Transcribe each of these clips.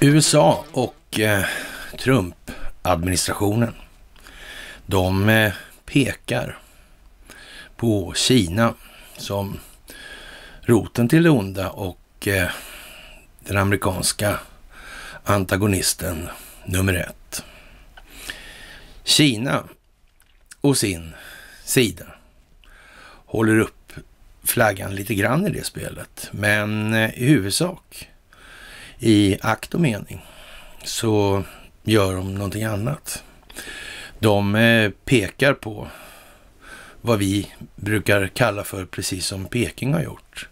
USA och eh, Trump-administrationen, de eh, pekar på Kina som roten till det onda och eh, den amerikanska antagonisten nummer ett. Kina och sin sida håller upp flaggan lite grann i det spelet. Men eh, i huvudsak, i akt och mening, så gör de någonting annat. De eh, pekar på vad vi brukar kalla för, precis som Peking har gjort,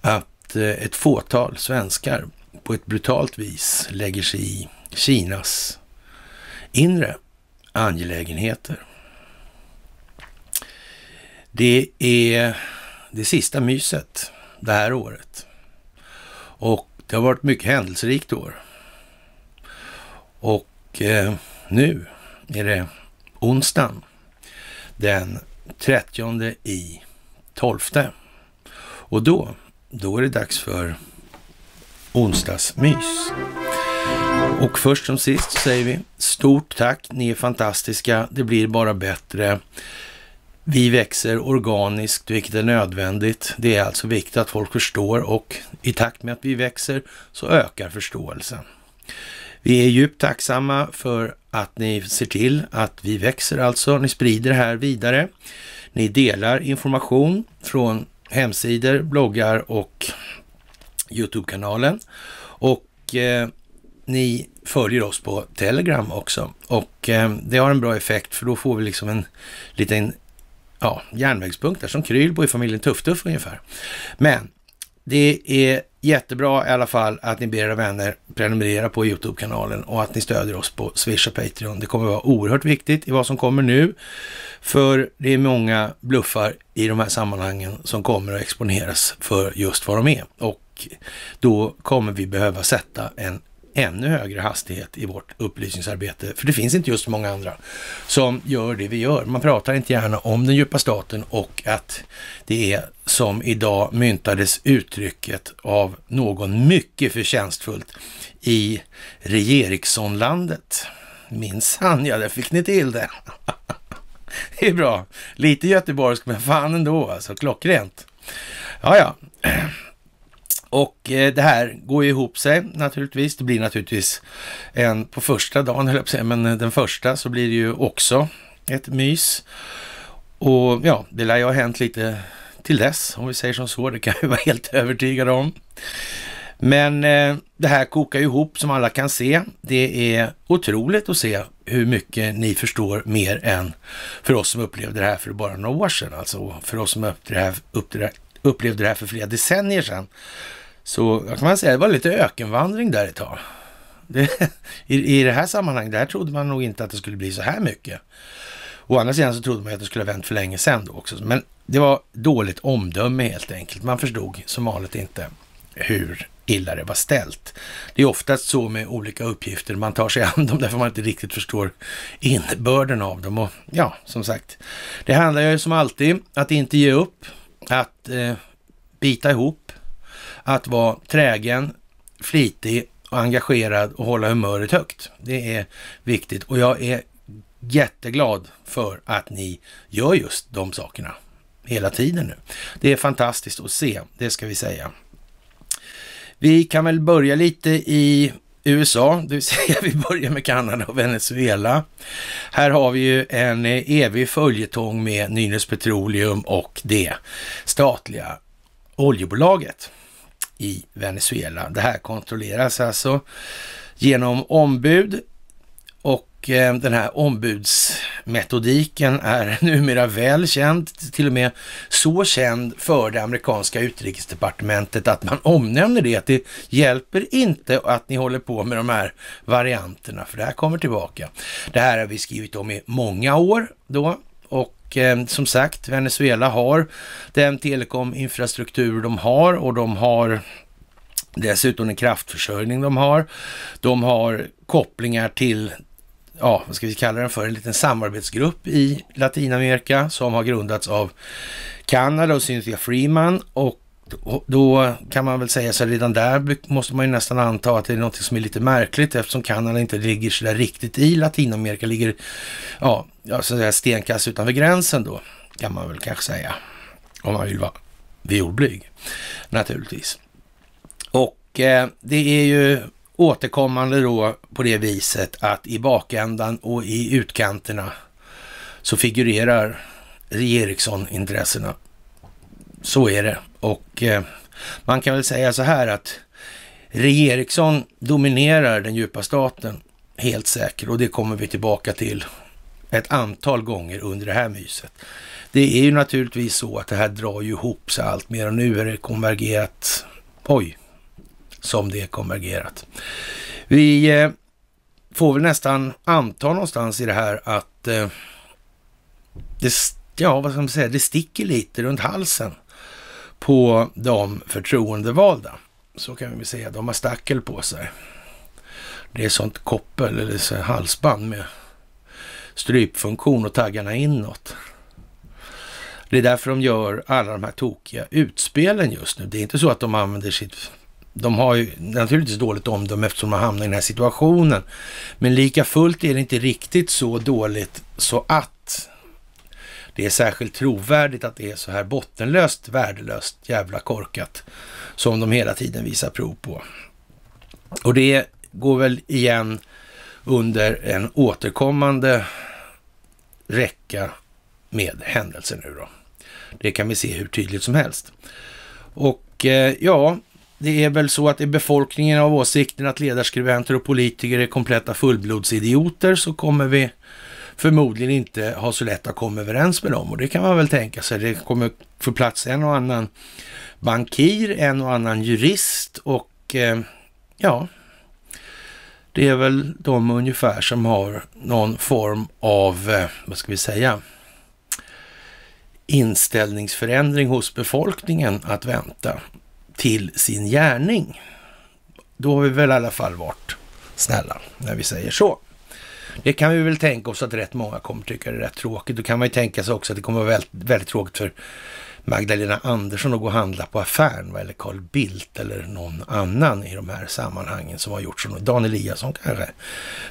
att eh, ett fåtal svenskar på ett brutalt vis lägger sig i Kinas inre angelägenheter. Det är det sista myset det här året. Och det har varit mycket händelserikt år. Och eh, nu är det onsdagen den 30 i 12. Och då, då är det dags för onsdagsmys. Och först som sist säger vi stort tack, ni är fantastiska, det blir bara bättre. Vi växer organiskt, vilket är nödvändigt. Det är alltså viktigt att folk förstår och i takt med att vi växer så ökar förståelsen. Vi är djupt tacksamma för att ni ser till att vi växer alltså. Ni sprider det här vidare. Ni delar information från hemsidor, bloggar och Youtube-kanalen. Och eh, ni följer oss på Telegram också. Och eh, det har en bra effekt för då får vi liksom en liten ja, järnvägspunkter som Krylbo i familjen Tuftuff ungefär. Men det är jättebra i alla fall att ni ber era vänner prenumerera på Youtube-kanalen och att ni stödjer oss på Swish och Patreon. Det kommer vara oerhört viktigt i vad som kommer nu, för det är många bluffar i de här sammanhangen som kommer att exponeras för just vad de är och då kommer vi behöva sätta en ännu högre hastighet i vårt upplysningsarbete. För det finns inte just många andra som gör det vi gör. Man pratar inte gärna om den djupa staten och att det är som idag myntades uttrycket av någon mycket förtjänstfullt i Regerikssonlandet. Minsann, ja, där fick ni till det. det är bra. Lite göteborgsk, men fan ändå alltså. Klockrent. Ja, ja. Och eh, det här går ju ihop sig naturligtvis. Det blir naturligtvis en på första dagen, höll jag på att säga, men eh, den första så blir det ju också ett mys. Och ja, det lär ju ha hänt lite till dess, om vi säger som så. Det kan vi vara helt övertygade om. Men eh, det här kokar ju ihop som alla kan se. Det är otroligt att se hur mycket ni förstår mer än för oss som upplevde det här för bara några år sedan. Alltså för oss som upplevde det här, upplevde det här för flera decennier sedan så kan man säga, det var lite ökenvandring där ett tag. Det, i, I det här sammanhanget, där trodde man nog inte att det skulle bli så här mycket. Å andra sidan så trodde man att det skulle ha vänt för länge sedan då också. Men det var dåligt omdöme helt enkelt. Man förstod som vanligt inte hur illa det var ställt. Det är oftast så med olika uppgifter, man tar sig an dem därför man inte riktigt förstår innebörden av dem. Och ja, som sagt, det handlar ju som alltid att inte ge upp, att eh, bita ihop, att vara trägen, flitig och engagerad och hålla humöret högt. Det är viktigt och jag är jätteglad för att ni gör just de sakerna hela tiden nu. Det är fantastiskt att se, det ska vi säga. Vi kan väl börja lite i USA, det vill säga vi börjar med Kanada och Venezuela. Här har vi ju en evig följetong med Nynäs Petroleum och det statliga oljebolaget i Venezuela. Det här kontrolleras alltså genom ombud och eh, den här ombudsmetodiken är numera väl känd, till och med så känd för det amerikanska utrikesdepartementet att man omnämner det, att det hjälper inte att ni håller på med de här varianterna, för det här kommer tillbaka. Det här har vi skrivit om i många år då och och eh, som sagt, Venezuela har den telekominfrastruktur de har och de har dessutom en kraftförsörjning de har. De har kopplingar till ja, vad ska vi kalla den för, en liten samarbetsgrupp i Latinamerika som har grundats av Kanada och Cynthia Freeman och då, kan man väl säga så redan där måste man ju nästan anta att det är något som är lite märkligt eftersom Kanada inte ligger så där riktigt i Latinamerika, ligger ja, alltså stenkast utanför gränsen då kan man väl kanske säga. Om man vill vara violblyg naturligtvis. Och eh, det är ju återkommande då på det viset att i bakändan och i utkanterna så figurerar Ericsson-intressena så är det. Och eh, man kan väl säga så här att Re Eriksson dominerar den djupa staten, helt säkert. Och det kommer vi tillbaka till ett antal gånger under det här myset. Det är ju naturligtvis så att det här drar ju ihop sig allt mer och nu är det konvergerat. Oj, som det är konvergerat. Vi eh, får väl nästan anta någonstans i det här att eh, det, ja, vad ska man säga, det sticker lite runt halsen på de förtroendevalda. Så kan vi säga. De har stackel på sig. Det är sånt koppel eller så halsband med strypfunktion och taggarna inåt. Det är därför de gör alla de här tokiga utspelen just nu. Det är inte så att de använder sitt... De har ju naturligtvis dåligt omdöme eftersom de hamnar i den här situationen. Men lika fullt är det inte riktigt så dåligt så att det är särskilt trovärdigt att det är så här bottenlöst, värdelöst, jävla korkat som de hela tiden visar prov på. Och det går väl igen under en återkommande räcka med händelser nu då. Det kan vi se hur tydligt som helst. Och eh, ja, det är väl så att i befolkningen av åsikten att ledarskribenter och politiker är kompletta fullblodsidioter så kommer vi förmodligen inte har så lätt att komma överens med dem och det kan man väl tänka sig. Det kommer få plats en och annan bankir, en och annan jurist och eh, ja, det är väl de ungefär som har någon form av, eh, vad ska vi säga, inställningsförändring hos befolkningen att vänta till sin gärning. Då har vi väl i alla fall varit snälla när vi säger så. Det kan vi väl tänka oss att rätt många kommer tycka det är rätt tråkigt. Då kan man ju tänka sig också att det kommer vara väldigt, väldigt tråkigt för Magdalena Andersson att gå och handla på affären, eller Carl Bildt eller någon annan i de här sammanhangen som har gjort så. Dan Eliasson kanske?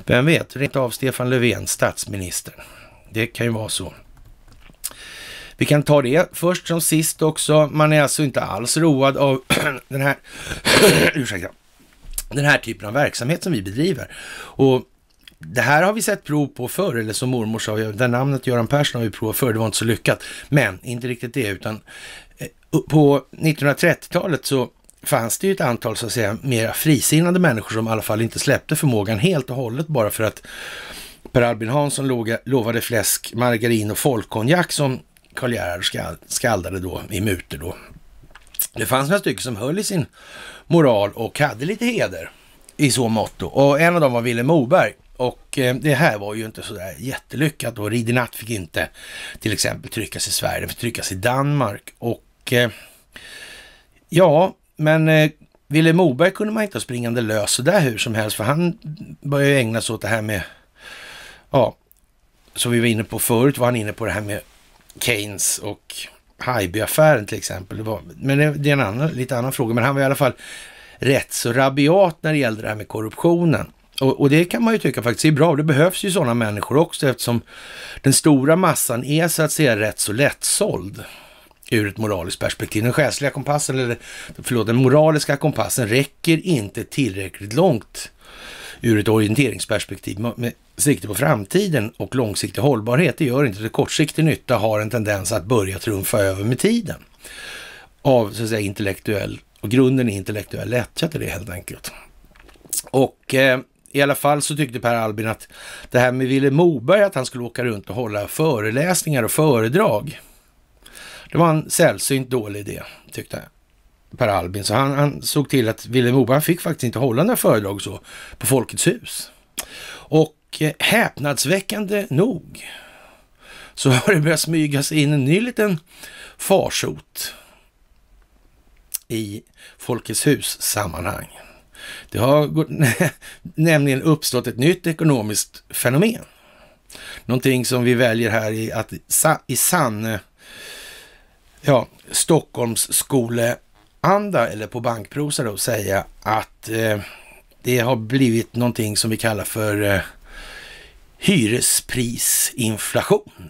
Vem vet? Rent av Stefan Löfven, statsministern. Det kan ju vara så. Vi kan ta det först som sist också. Man är alltså inte alls road av den här, ursäkta, den här typen av verksamhet som vi bedriver. Och det här har vi sett prov på förr, eller som mormor sa, det namnet Göran Persson har vi provat förr, det var inte så lyckat. Men inte riktigt det, utan eh, på 1930-talet så fanns det ju ett antal så att säga mera frisinnade människor som i alla fall inte släppte förmågan helt och hållet bara för att Per Albin Hansson lovade fläsk, margarin och folkkonjak som Karl Gerhard skaldade då i muter då. Det fanns några stycken som höll i sin moral och hade lite heder i så mått då. Och en av dem var Vilhelm Moberg och eh, det här var ju inte sådär jättelyckat och Ridinat fick inte till exempel tryckas i Sverige, den fick tryckas i Danmark. Och eh, ja, men eh, Ville Moberg kunde man inte ha springande lös sådär hur som helst, för han började ju ägna sig åt det här med, ja, som vi var inne på förut, var han inne på det här med Keynes och Haijby-affären till exempel. Det var, men det, det är en annan, lite annan fråga, men han var i alla fall rätt så rabiat när det gällde det här med korruptionen. Och, och, det kan man ju tycka faktiskt är bra. Det behövs ju sådana människor också eftersom den stora massan är så att säga rätt så lättsåld ur ett moraliskt perspektiv. Den själsliga kompassen, eller förlåt, den moraliska kompassen räcker inte tillräckligt långt ur ett orienteringsperspektiv med sikte på framtiden och långsiktig hållbarhet. Det gör inte att kortsiktig nytta har en tendens att börja trumfa över med tiden av så att säga intellektuell, och grunden är intellektuell lättja till det helt enkelt. Och eh, i alla fall så tyckte Per Albin att det här med Ville Moberg, att han skulle åka runt och hålla föreläsningar och föredrag. Det var en sällsynt dålig idé, tyckte Per Albin. Så han, han såg till att Ville Moberg, fick faktiskt inte hålla några föredrag så på Folkets hus. Och eh, häpnadsväckande nog så har det börjat smyga sig in en ny liten farsot i Folkets hus-sammanhang. Det har gått, nämligen uppstått ett nytt ekonomiskt fenomen. Någonting som vi väljer här i, att, i sann ja, Stockholms skoleanda eller på bankprosa då säga att eh, det har blivit någonting som vi kallar för eh, hyresprisinflation.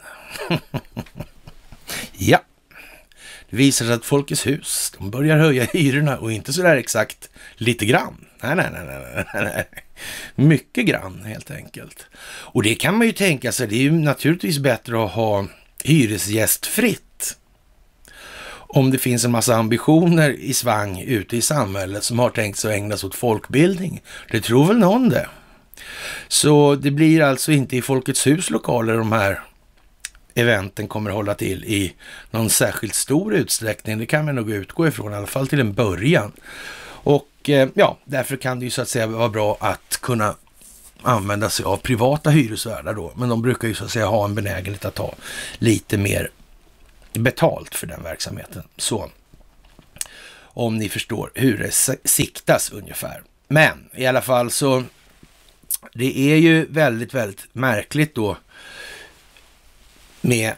ja visar sig att Folkets hus, de börjar höja hyrorna och inte så där exakt lite grann. Nej, nej, nej, nej, nej. Mycket grann helt enkelt. Och det kan man ju tänka sig, det är ju naturligtvis bättre att ha hyresgästfritt. Om det finns en massa ambitioner i svang ute i samhället som har tänkt sig att ägna sig åt folkbildning. Det tror väl någon det. Så det blir alltså inte i Folkets hus lokaler de här eventen kommer hålla till i någon särskilt stor utsträckning. Det kan vi nog utgå ifrån, i alla fall till en början. Och eh, ja, därför kan det ju så att säga vara bra att kunna använda sig av privata hyresvärdar då. Men de brukar ju så att säga ha en benägenhet att ta lite mer betalt för den verksamheten. Så om ni förstår hur det siktas ungefär. Men i alla fall så det är ju väldigt, väldigt märkligt då med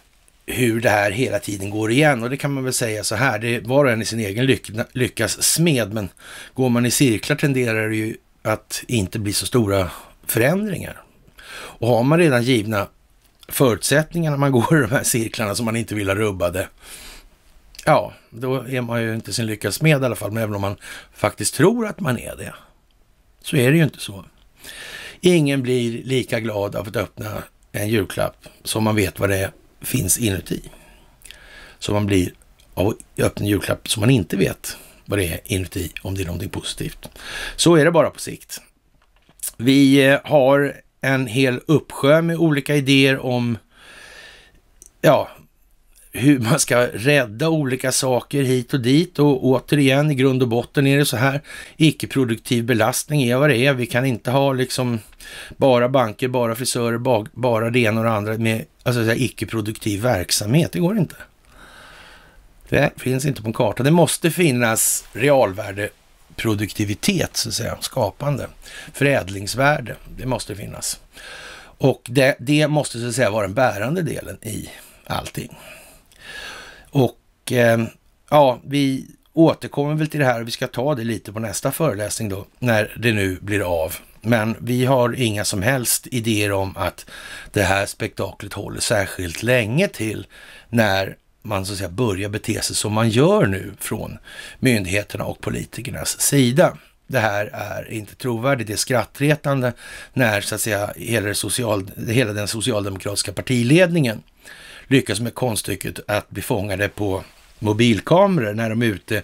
hur det här hela tiden går igen. Och det kan man väl säga så här, det är var och en i sin egen lyck, lyckas smed, men går man i cirklar tenderar det ju att inte bli så stora förändringar. Och har man redan givna förutsättningar när man går i de här cirklarna som man inte vill ha rubbade, ja, då är man ju inte sin lyckas smed i alla fall, men även om man faktiskt tror att man är det, så är det ju inte så. Ingen blir lika glad av att öppna en julklapp som man vet vad det finns inuti. Så man blir av öppen julklapp som man inte vet vad det är inuti, om det är någonting positivt. Så är det bara på sikt. Vi eh, har en hel uppsjö med olika idéer om ja, hur man ska rädda olika saker hit och dit. Och återigen, i grund och botten är det så här. Icke-produktiv belastning är vad det är. Vi kan inte ha liksom bara banker, bara frisörer, bara, det ena och det andra med alltså, icke-produktiv verksamhet. Det går inte. Det finns inte på en karta. Det måste finnas realvärde, produktivitet, så att säga, skapande, förädlingsvärde. Det måste finnas. Och det, det måste så att säga vara den bärande delen i allting. Och eh, ja, vi återkommer väl till det här och vi ska ta det lite på nästa föreläsning då, när det nu blir av. Men vi har inga som helst idéer om att det här spektaklet håller särskilt länge till när man så att säga börjar bete sig som man gör nu från myndigheterna och politikernas sida. Det här är inte trovärdigt, det är skrattretande när så att säga hela, social, hela den socialdemokratiska partiledningen lyckas med konststycket att bli fångade på mobilkameror när de är ute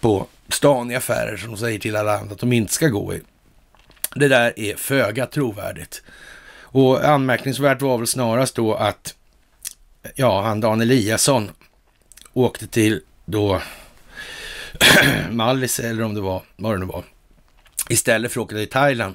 på stan i affärer som de säger till alla andra att de inte ska gå i. Det där är föga trovärdigt. Och anmärkningsvärt var väl snarast då att ja, han Dan Eliasson åkte till då Mallis eller om det var, vad det nu var, istället för att åka till Thailand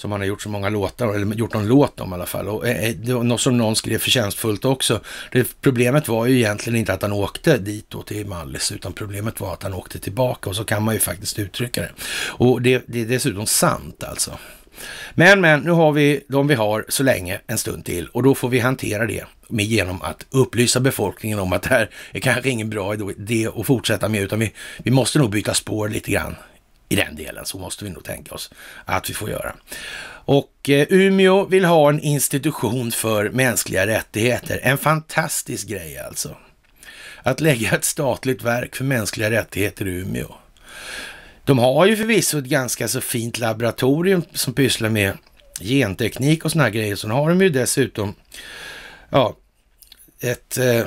som han har gjort så många låtar, eller gjort någon låt om i alla fall. Och eh, eh, det var något som någon skrev förtjänstfullt också. Det, problemet var ju egentligen inte att han åkte dit då till Mallis, utan problemet var att han åkte tillbaka och så kan man ju faktiskt uttrycka det. Och det, det är dessutom sant alltså. Men, men, nu har vi de vi har så länge, en stund till och då får vi hantera det med genom att upplysa befolkningen om att det här är kanske ingen bra idé att fortsätta med utan vi, vi måste nog byta spår lite grann i den delen. Så måste vi nog tänka oss att vi får göra. Och eh, Umeå vill ha en institution för mänskliga rättigheter. En fantastisk grej alltså. Att lägga ett statligt verk för mänskliga rättigheter i Umeå. De har ju förvisso ett ganska så fint laboratorium som pysslar med genteknik och sådana grejer. Sen har de ju dessutom ja, ett, eh,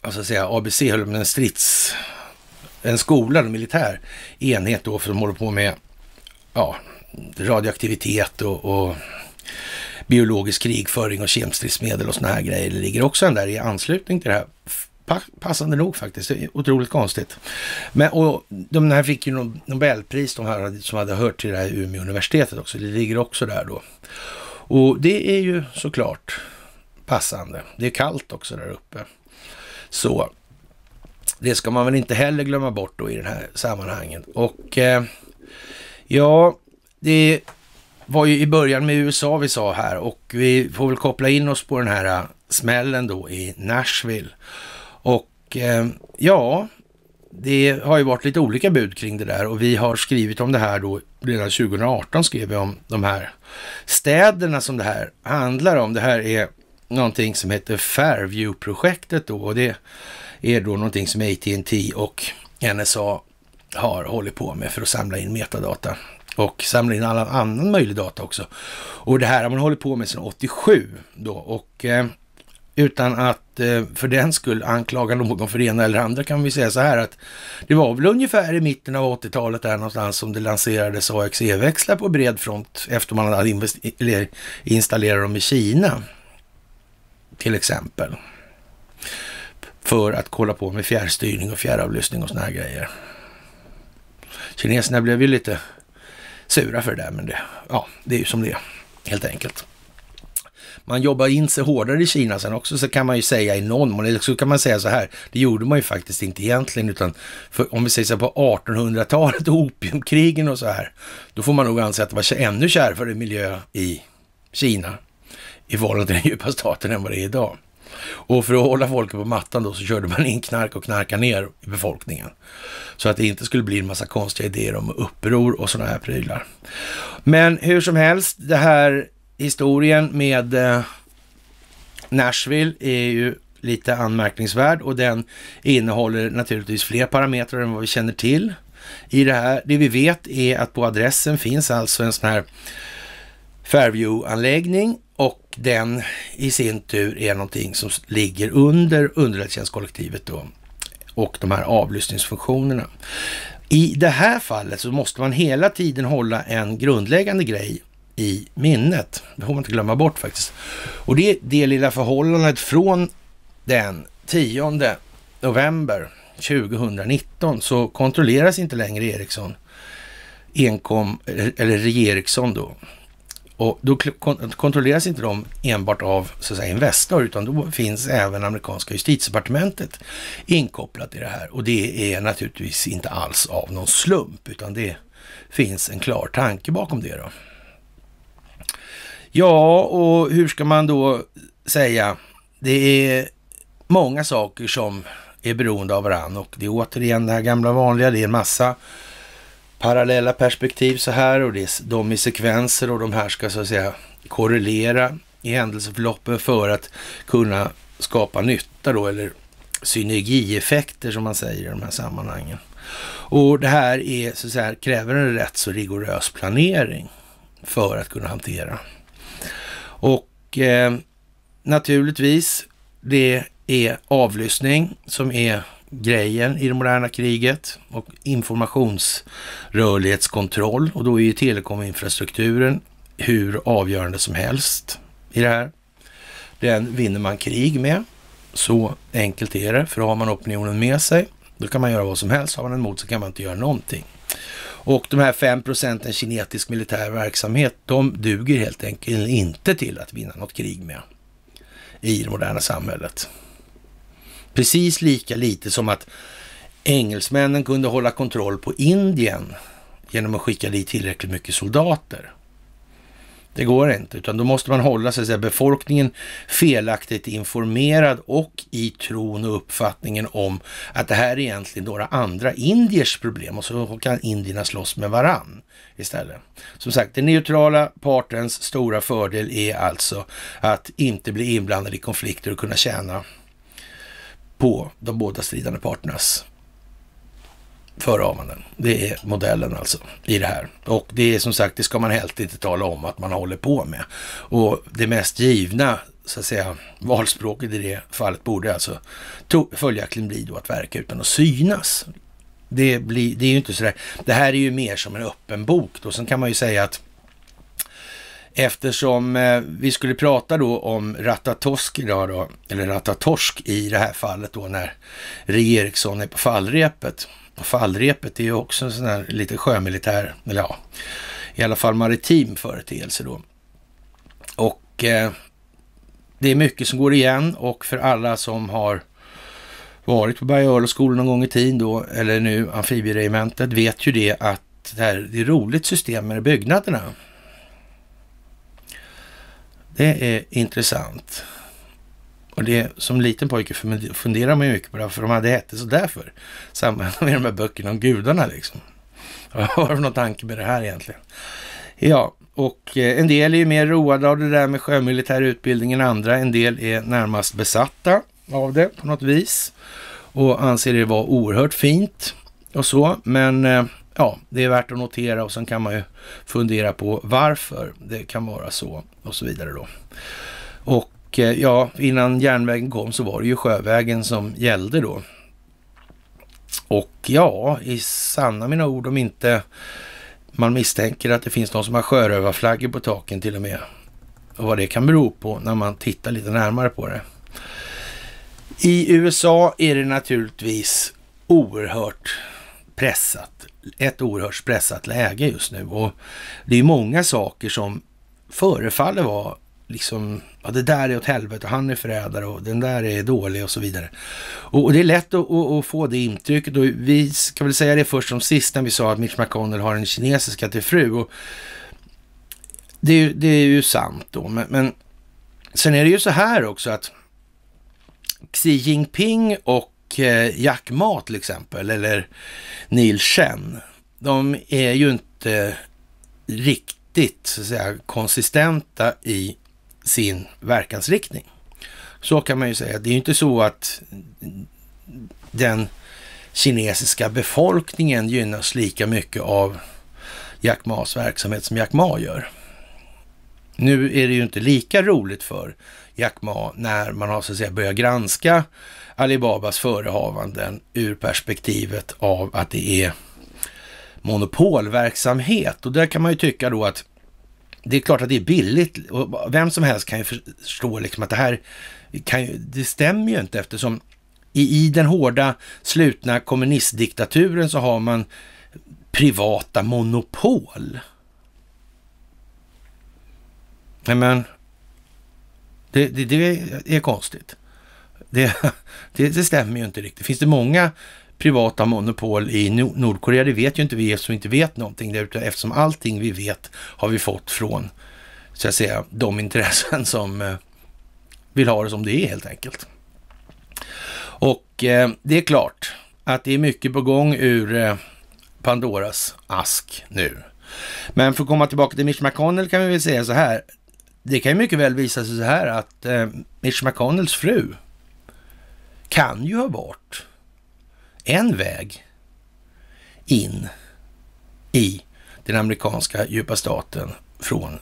vad ska jag säga, ABC, höll en strids en skola, en militär enhet då, som håller på med ja, radioaktivitet och, och biologisk krigföring och kemstridsmedel och sådana här grejer. Det ligger också en där i anslutning till det här. Passande nog faktiskt, otroligt konstigt. Men, och de här fick ju Nobelpris, de här som hade hört till det här Umeå universitetet också. Det ligger också där då. Och det är ju såklart passande. Det är kallt också där uppe. Så det ska man väl inte heller glömma bort då i det här sammanhanget. Och eh, ja, det var ju i början med USA vi sa här och vi får väl koppla in oss på den här eh, smällen då i Nashville. Och eh, ja, det har ju varit lite olika bud kring det där och vi har skrivit om det här då redan 2018 skrev vi om de här städerna som det här handlar om. Det här är någonting som heter Fairview-projektet då och det är då någonting som AT&T och NSA har hållit på med för att samla in metadata och samla in all annan möjlig data också. Och det här har man hållit på med sedan 87 då och eh, utan att eh, för den skull anklaga någon för det ena eller andra kan vi säga så här att det var väl ungefär i mitten av 80-talet där någonstans som det lanserades AXE-växlar på bred front efter man hade installerat dem i Kina till exempel för att kolla på med fjärrstyrning och fjärravlyssning och såna här grejer. Kineserna blev ju lite sura för det där, men det, ja, det är ju som det är, helt enkelt. Man jobbar in sig hårdare i Kina sen också, så kan man ju säga i någon mån, eller så kan man säga så här, det gjorde man ju faktiskt inte egentligen, utan för, om vi säger så här på 1800-talet, och opiumkrigen och så här, då får man nog anse att det var ännu kärvare miljö i Kina i förhållande till den djupa staten än vad det är idag. Och för att hålla folket på mattan då så körde man in knark och knarka ner befolkningen. Så att det inte skulle bli en massa konstiga idéer om uppror och sådana här prylar. Men hur som helst, det här historien med eh, Nashville är ju lite anmärkningsvärd och den innehåller naturligtvis fler parametrar än vad vi känner till i det här. Det vi vet är att på adressen finns alltså en sån här Fairview-anläggning och den i sin tur är någonting som ligger under underrättelsetjänstkollektivet då och de här avlyssningsfunktionerna. I det här fallet så måste man hela tiden hålla en grundläggande grej i minnet. Det får man inte glömma bort faktiskt. Och det är det lilla förhållandet från den 10 november 2019 så kontrolleras inte längre Ericsson enkom, eller Ericsson då, och då kontrolleras inte de enbart av så att säga, Investor, utan då finns även amerikanska justitiedepartementet inkopplat i det här. Och det är naturligtvis inte alls av någon slump, utan det finns en klar tanke bakom det. då. Ja, och hur ska man då säga? Det är många saker som är beroende av varandra och det är återigen det här gamla vanliga. Det är en massa parallella perspektiv så här och det är de i sekvenser och de här ska så att säga korrelera i händelseförloppen för att kunna skapa nytta då eller synergieffekter som man säger i de här sammanhangen. Och det här är, så att säga, kräver en rätt så rigorös planering för att kunna hantera. Och eh, naturligtvis, det är avlyssning som är grejen i det moderna kriget och informationsrörlighetskontroll och då är ju telekominfrastrukturen hur avgörande som helst i det här. Den vinner man krig med. Så enkelt är det, för har man opinionen med sig, då kan man göra vad som helst. Har man den emot så kan man inte göra någonting. Och de här 5 procenten kinetisk militär verksamhet, de duger helt enkelt inte till att vinna något krig med i det moderna samhället. Precis lika lite som att engelsmännen kunde hålla kontroll på Indien genom att skicka dit tillräckligt mycket soldater. Det går inte, utan då måste man hålla så säga, befolkningen felaktigt informerad och i tron och uppfattningen om att det här är egentligen några andra indiers problem och så kan indierna slåss med varann istället. Som sagt, den neutrala partens stora fördel är alltså att inte bli inblandad i konflikter och kunna tjäna på de båda stridande parternas förehavanden. Det är modellen alltså i det här. Och det är som sagt, det ska man helst inte tala om att man håller på med. Och det mest givna, så att säga, valspråket i det fallet borde alltså följaktligen bli då att verka utan att synas. Det, blir, det är ju inte sådär, det här är ju mer som en öppen bok då. Sen kan man ju säga att eftersom eh, vi skulle prata då om Ratatosk idag då, eller Ratatorsk i det här fallet då när Re Eriksson är på fallrepet. Fallrepet är ju också en sån här lite sjömilitär, eller ja, i alla fall maritim företeelse då. Och eh, det är mycket som går igen och för alla som har varit på Berg skolan någon gång i tiden då, eller nu amfibieregementet, vet ju det att det här det är roligt system med byggnaderna. Det är intressant. Och det, som liten pojke funderar man ju mycket på det, för de hade hette så därför. Samma med de här böckerna om gudarna liksom. Vad har för någon tanke med det här egentligen? Ja, och eh, en del är ju mer roade av det där med sjömilitär utbildning än andra. En del är närmast besatta av det på något vis och anser det vara oerhört fint och så. Men eh, ja, det är värt att notera och sen kan man ju fundera på varför det kan vara så och så vidare då. Och eh, ja, innan järnvägen kom så var det ju sjövägen som gällde då. Och ja, i sanna mina ord om inte man misstänker att det finns någon som har sjörövarflaggor på taken till och med. Och vad det kan bero på när man tittar lite närmare på det. I USA är det naturligtvis oerhört pressat ett oerhört pressat läge just nu. Och det är många saker som förefaller vara liksom, ja, det där är åt helvete han är förrädare och den där är dålig och så vidare. Och, och det är lätt att, att, att, få det intrycket och vi ska väl säga det först som sist när vi sa att Mitch McConnell har en kinesiska till fru. Och det, det är ju sant då, men, men sen är det ju så här också att Xi Jinping och Eh, Jack Ma till exempel, eller Neil Chen, de är ju inte riktigt så att säga, konsistenta i sin verkansriktning. Så kan man ju säga. Det är ju inte så att den kinesiska befolkningen gynnas lika mycket av Jack Mas verksamhet som Jack Ma gör. Nu är det ju inte lika roligt för Jack Ma när man har så att säga börjat granska Alibabas förehavanden ur perspektivet av att det är monopolverksamhet. Och där kan man ju tycka då att det är klart att det är billigt. Och vem som helst kan ju förstå liksom att det här kan ju, det stämmer ju inte eftersom i, i den hårda slutna kommunistdiktaturen så har man privata monopol. Men det, det, det är konstigt. Det, det, det stämmer ju inte riktigt. Finns det många privata monopol i Nordkorea? Det vet ju inte vi eftersom vi inte vet någonting. Därute, eftersom allting vi vet har vi fått från, så att säga, de intressen som eh, vill ha det som det är helt enkelt. Och eh, det är klart att det är mycket på gång ur eh, Pandoras ask nu. Men för att komma tillbaka till Mitch McConnell kan vi väl säga så här. Det kan ju mycket väl visa sig så här att eh, Mitch McConnells fru kan ju ha varit en väg in i den amerikanska djupa staten från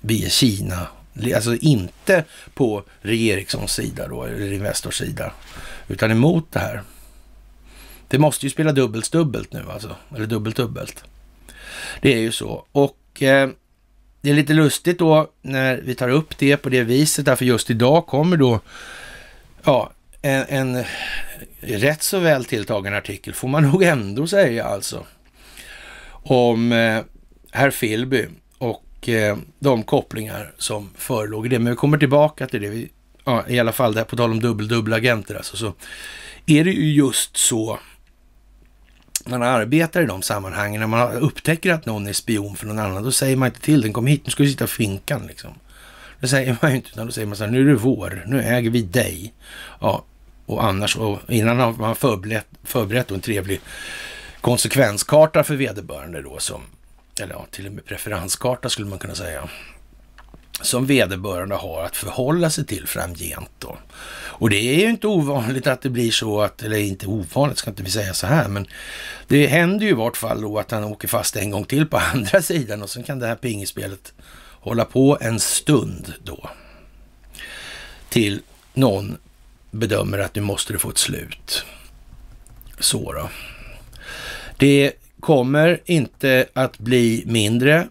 via Kina. Alltså inte på Ericssons sida då, eller Investors sida, utan emot det här. Det måste ju spela dubbelt dubbelt nu alltså, eller dubbelt dubbelt. Det är ju så. Och eh, det är lite lustigt då när vi tar upp det på det viset, därför just idag kommer då ja, en, en rätt så väl tilltagen artikel, får man nog ändå säga alltså, om eh, herr Filby och eh, de kopplingar som förelåg i det. Men vi kommer tillbaka till det. Vi, ja, I alla fall, där på tal om dubbel-dubbelagenter alltså, så är det ju just så man arbetar i de sammanhangen. När man upptäcker att någon är spion för någon annan, då säger man inte till den. Kom hit, nu ska du sitta i finkan liksom. Det säger man ju inte, utan då säger man så här, nu är det vår, nu äger vi dig. Ja, och annars, och innan har man förberett, förberett en trevlig konsekvenskarta för vederbörande då som, eller ja, till och med preferenskarta skulle man kunna säga, som vederbörande har att förhålla sig till framgent då. Och det är ju inte ovanligt att det blir så att, eller inte ovanligt ska inte vi säga så här, men det händer ju i vart fall då att han åker fast en gång till på andra sidan och sen kan det här pingispelet hålla på en stund då. Till någon bedömer att nu måste det få ett slut. Så då. Det kommer inte att bli mindre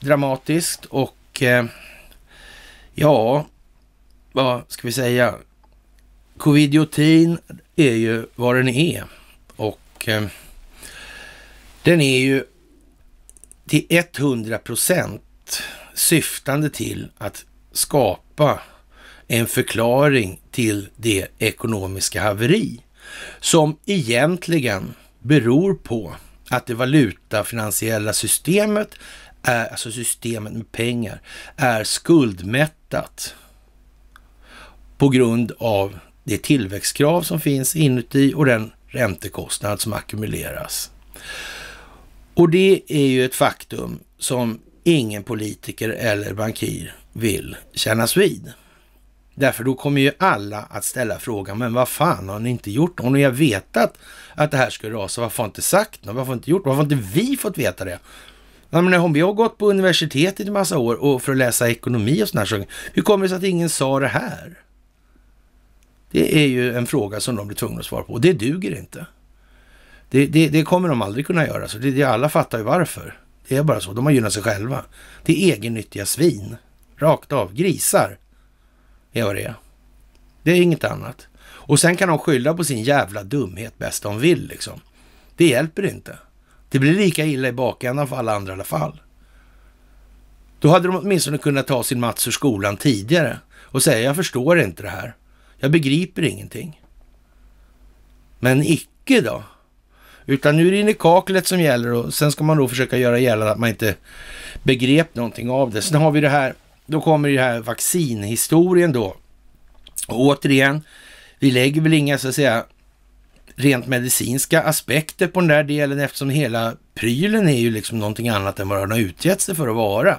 dramatiskt och eh, ja, vad ska vi säga? Covidiotin är ju vad den är och eh, den är ju till 100 procent syftande till att skapa en förklaring till det ekonomiska haveri som egentligen beror på att det valutafinansiella systemet, är, alltså systemet med pengar, är skuldmättat på grund av det tillväxtkrav som finns inuti och den räntekostnad som ackumuleras. Och det är ju ett faktum som ingen politiker eller bankir vill kännas vid. Därför då kommer ju alla att ställa frågan, men vad fan har ni inte gjort? Om ni har vetat att det här skulle rasa, varför har ni inte sagt något? Varför har inte gjort Varför har inte vi fått veta det? menar, om vi har gått på universitetet i massa år och för att läsa ekonomi och sådana saker, hur kommer det sig att ingen sa det här? Det är ju en fråga som de blir tvungna att svara på och det duger inte. Det, det, det kommer de aldrig kunna göra, så det, det, alla fattar ju varför. Det är bara så, de har gynnat sig själva. Det är egennyttiga svin, rakt av, grisar är vad det är. Det är inget annat. Och sen kan de skylla på sin jävla dumhet bäst de vill liksom. Det hjälper inte. Det blir lika illa i bakändan för alla andra i alla fall. Då hade de åtminstone kunnat ta sin Mats ur skolan tidigare och säga jag förstår inte det här. Jag begriper ingenting. Men icke då. Utan nu är det in i kaklet som gäller och sen ska man då försöka göra gällande att man inte begrep någonting av det. Sen har vi det här då kommer ju här vaccinhistorien då. Och återigen, vi lägger väl inga så att säga rent medicinska aspekter på den där delen eftersom hela prylen är ju liksom någonting annat än vad den har utgett sig för att vara.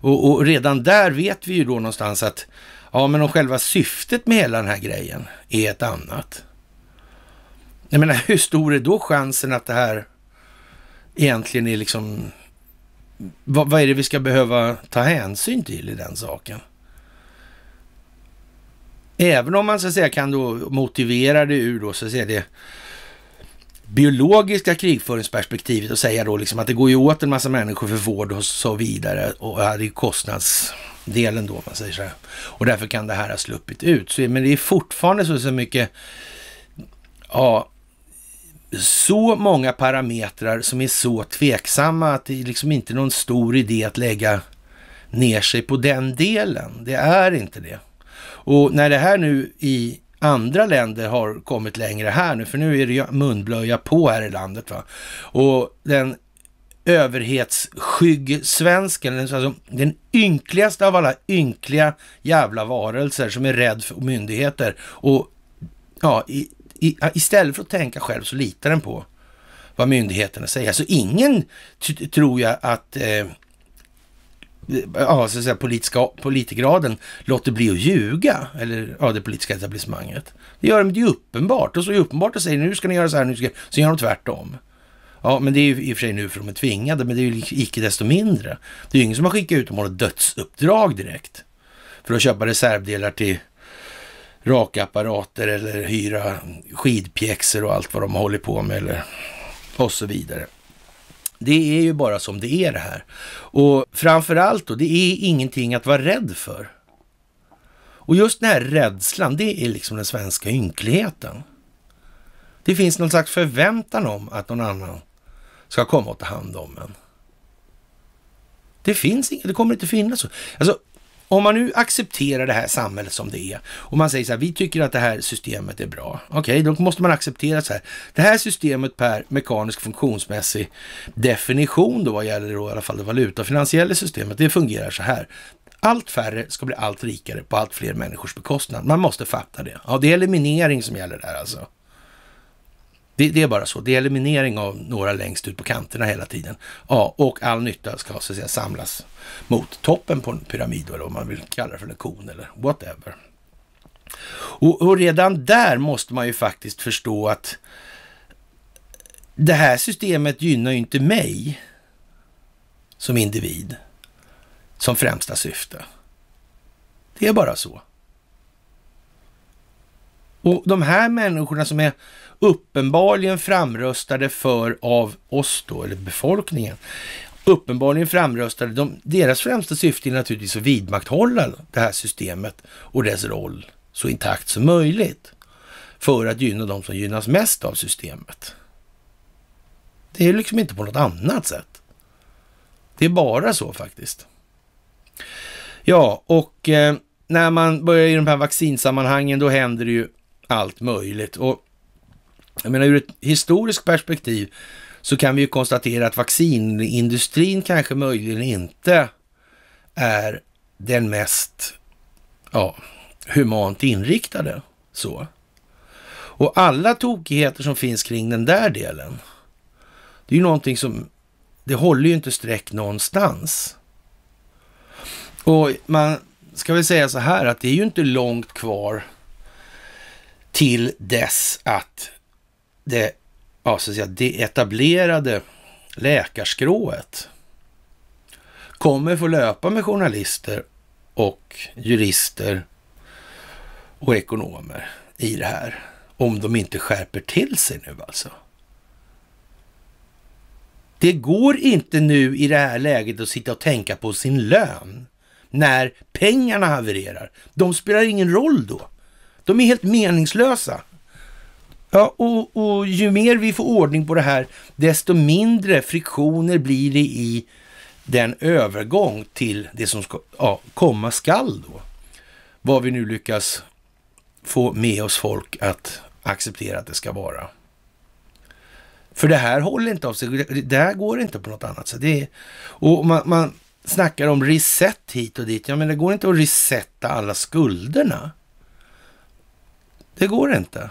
Och, och, redan där vet vi ju då någonstans att ja, men om själva syftet med hela den här grejen är ett annat. Jag menar, hur stor är då chansen att det här egentligen är liksom vad, vad är det vi ska behöva ta hänsyn till i den saken? Även om man så att säga kan då motivera det ur då så att säga det biologiska krigföringsperspektivet och säga då liksom att det går ju åt en massa människor för vård och så vidare och det är kostnadsdelen då man säger så här. Och därför kan det här ha sluppit ut. Så, men det är fortfarande så, så mycket ja, så många parametrar som är så tveksamma att det liksom inte är någon stor idé att lägga ner sig på den delen. Det är inte det. Och när det här nu i andra länder har kommit längre här nu, för nu är det ju munblöja på här i landet. Va? Och den överhetsskygg svensken, alltså den ynkligaste av alla ynkliga jävla varelser som är rädd för myndigheter och ja, i, istället för att tänka själv så litar den på vad myndigheterna säger. Alltså ingen tror jag att eh, ja, så att säga, politiska, politikergraden låter bli att ljuga, eller ja, det politiska etablissemanget. Det gör de, det är uppenbart. Och så är uppenbart att säga nu ska ni göra så här, nu ska så gör de tvärtom. Ja, men det är ju i och för sig nu för de är tvingade, men det är ju icke desto mindre. Det är ju ingen som har skickat ut dem och har dödsuppdrag direkt för att köpa reservdelar till rakapparater eller hyra skidpjäxor och allt vad de håller på med eller och så vidare. Det är ju bara som det är det här. Och framför allt då, det är ingenting att vara rädd för. Och just den här rädslan, det är liksom den svenska ynkligheten. Det finns någon slags förväntan om att någon annan ska komma och ta hand om en. Det finns inget, det kommer inte finnas Alltså, om man nu accepterar det här samhället som det är och man säger så här, vi tycker att det här systemet är bra. Okej, okay, då måste man acceptera så här. Det här systemet per mekanisk funktionsmässig definition då vad gäller då i alla fall det valutafinansiella systemet, det fungerar så här. Allt färre ska bli allt rikare på allt fler människors bekostnad. Man måste fatta det. Ja, det är eliminering som gäller där alltså. Det, det, är bara så. Det är eliminering av några längst ut på kanterna hela tiden. Ja, och all nytta ska så att säga samlas mot toppen på en pyramid, eller om man vill kalla det för en kon eller whatever. Och, och redan där måste man ju faktiskt förstå att det här systemet gynnar ju inte mig som individ som främsta syfte. Det är bara så. Och de här människorna som är uppenbarligen framröstade för av oss då, eller befolkningen, uppenbarligen framröstade, de, deras främsta syfte är naturligtvis att vidmakthålla det här systemet och dess roll så intakt som möjligt för att gynna de som gynnas mest av systemet. Det är liksom inte på något annat sätt. Det är bara så faktiskt. Ja, och eh, när man börjar i de här vaccinsammanhangen, då händer det ju allt möjligt. Och jag menar ur ett historiskt perspektiv så kan vi ju konstatera att vaccinindustrin kanske möjligen inte är den mest ja, humant inriktade. så. Och alla tokigheter som finns kring den där delen, det är ju någonting som, det håller ju inte streck någonstans. Och man ska väl säga så här att det är ju inte långt kvar till dess att det, ja, så att säga, det etablerade läkarskrået kommer få löpa med journalister och jurister och ekonomer i det här. Om de inte skärper till sig nu alltså. Det går inte nu i det här läget att sitta och tänka på sin lön när pengarna havererar. De spelar ingen roll då. De är helt meningslösa. Ja, och, och ju mer vi får ordning på det här, desto mindre friktioner blir det i den övergång till det som ska, ja, komma skall då. Vad vi nu lyckas få med oss folk att acceptera att det ska vara. För det här håller inte av sig. Det här går inte på något annat sätt. Det är, och man, man snackar om reset hit och dit. Ja, men det går inte att resetta alla skulderna. Det går inte.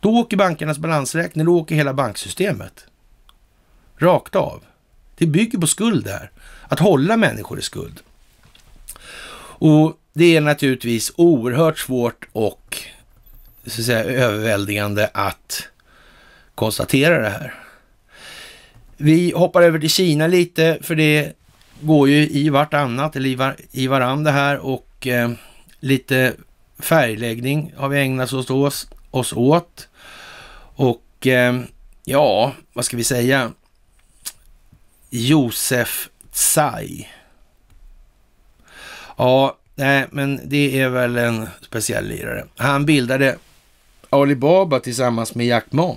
Då åker bankernas balansräkning, då åker hela banksystemet. Rakt av. Det bygger på skuld där. Att hålla människor i skuld. Och det är naturligtvis oerhört svårt och så att säga, överväldigande att konstatera det här. Vi hoppar över till Kina lite, för det går ju i vartannat, eller i, varandra här och eh, lite färgläggning har vi ägnat oss, oss, oss åt. Och eh, ja, vad ska vi säga? Josef Tsai. Ja, nej, men det är väl en speciell lirare. Han bildade Alibaba tillsammans med Jack Ma.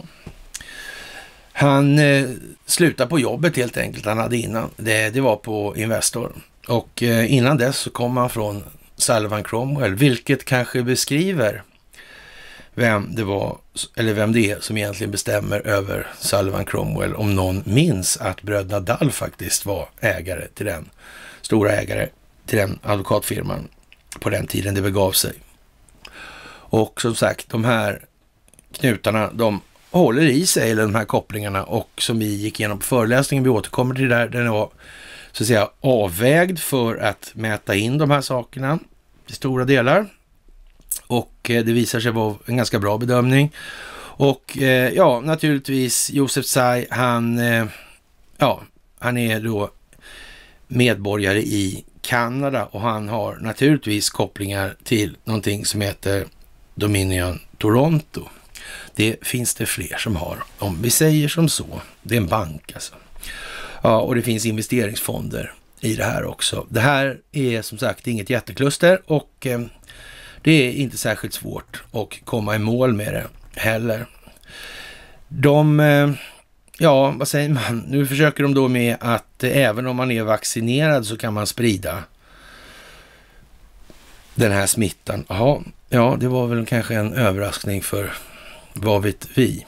Han eh, slutade på jobbet helt enkelt, han hade innan. Det, det var på Investor. Och eh, innan dess så kom han från Salvan Cromwell, vilket kanske beskriver vem det var, eller vem det är som egentligen bestämmer över Sullivan Cromwell, om någon minns att bröderna Dall faktiskt var ägare till den, stora ägare till den advokatfirman på den tiden det begav sig. Och som sagt, de här knutarna, de håller i sig, eller de här kopplingarna, och som vi gick igenom på föreläsningen, vi återkommer till det där, den var så att säga avvägd för att mäta in de här sakerna i stora delar och eh, det visar sig vara en ganska bra bedömning. Och eh, ja, naturligtvis Josef Tsai, han, eh, ja, han är då medborgare i Kanada och han har naturligtvis kopplingar till någonting som heter Dominion Toronto. Det finns det fler som har. Om vi säger som så, det är en bank alltså. Ja, och det finns investeringsfonder i det här också. Det här är som sagt inget jättekluster och det är inte särskilt svårt att komma i mål med det heller. De, eh, ja vad säger man, nu försöker de då med att eh, även om man är vaccinerad så kan man sprida den här smittan. Jaha, ja det var väl kanske en överraskning för vad vet vi?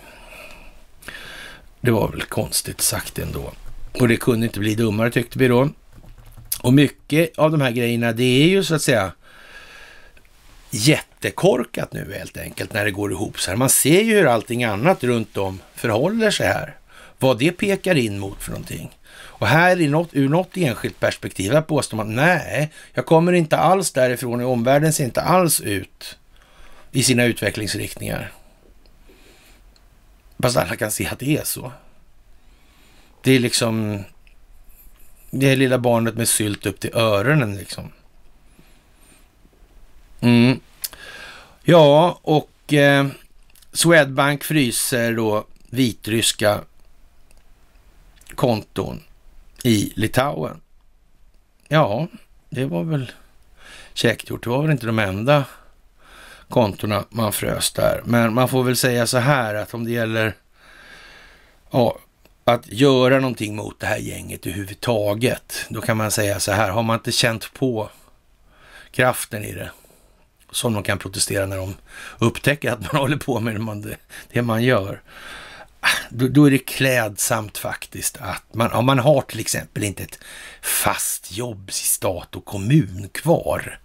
Det var väl konstigt sagt ändå. Och det kunde inte bli dummare tyckte vi då. Och mycket av de här grejerna, det är ju så att säga jättekorkat nu helt enkelt när det går ihop så här. Man ser ju hur allting annat runt om förhåller sig här. Vad det pekar in mot för någonting. Och här i något, ur något enskilt perspektiv, här påstår man nej, jag kommer inte alls därifrån och omvärlden ser inte alls ut i sina utvecklingsriktningar. Fast alla kan se att det är så. Det är liksom det lilla barnet med sylt upp till öronen liksom. Mm. Ja, och eh, Swedbank fryser då vitryska konton i Litauen. Ja, det var väl käckt gjort. Det var väl inte de enda kontona man frös där. Men man får väl säga så här att om det gäller ja, att göra någonting mot det här gänget överhuvudtaget, då kan man säga så här, har man inte känt på kraften i det som de kan protestera när de upptäcker att man håller på med det man gör. Då, är det klädsamt faktiskt att man, om man har till exempel inte ett fast jobb i stat och kommun kvar,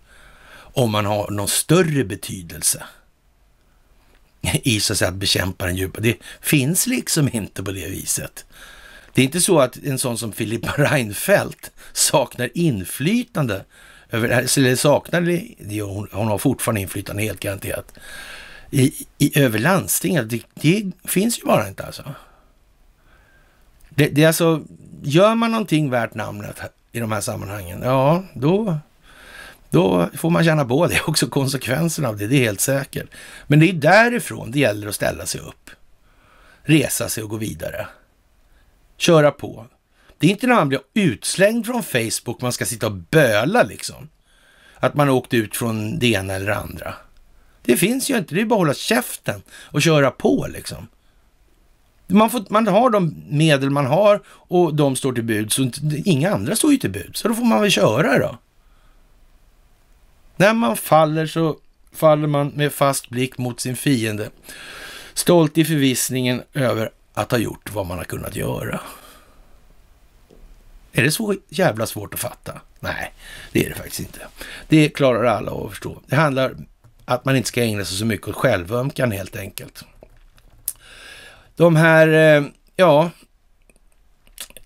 om man har någon större betydelse i så att, säga, att bekämpa den djupa. Det finns liksom inte på det viset. Det är inte så att en sån som Filippa Reinfeldt saknar inflytande eller saknar det, hon, hon har fortfarande inflytande helt garanterat. I, i, över landstinget, det, det finns ju bara inte alltså. Det, det är alltså, gör man någonting värt namnet i de här sammanhangen, ja då, då får man känna på det också, konsekvenserna av det, det är helt säkert. Men det är därifrån det gäller att ställa sig upp, resa sig och gå vidare, köra på. Det är inte när man blir utslängd från Facebook man ska sitta och böla liksom. Att man åkt ut från det ena eller andra. Det finns ju inte, det är bara att hålla käften och köra på liksom. Man, får, man har de medel man har och de står till bud, så inga andra står ju till bud. Så då får man väl köra då. När man faller så faller man med fast blick mot sin fiende. Stolt i förvissningen över att ha gjort vad man har kunnat göra. Är det så jävla svårt att fatta? Nej, det är det faktiskt inte. Det klarar alla av att förstå. Det handlar om att man inte ska ägna sig så mycket åt självömkan helt enkelt. De här, eh, ja,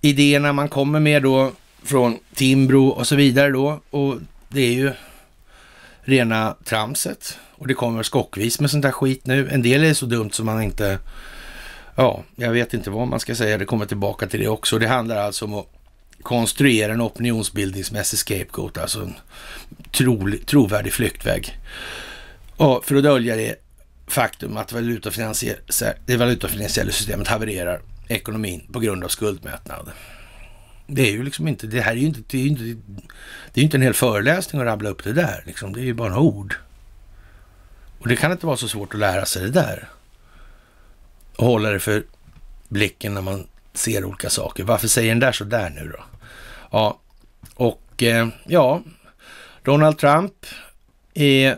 idéerna man kommer med då från Timbro och så vidare då. Och det är ju rena tramset. Och det kommer skockvis med sånt där skit nu. En del är så dumt som man inte, ja, jag vet inte vad man ska säga. Det kommer tillbaka till det också. Det handlar alltså om att konstruera en opinionsbildningsmässig scapegoat, alltså en tro, trovärdig flyktväg. Och för att dölja det faktum att det valutafinansiella systemet havererar ekonomin på grund av skuldmättnad. Det är ju liksom inte, det här är ju inte, det är ju inte, det är inte en hel föreläsning att rabbla upp det där, liksom. det är ju bara ord. Och det kan inte vara så svårt att lära sig det där. Och hålla det för blicken när man ser olika saker. Varför säger den där så där nu då? Ja, och eh, ja, Donald Trump är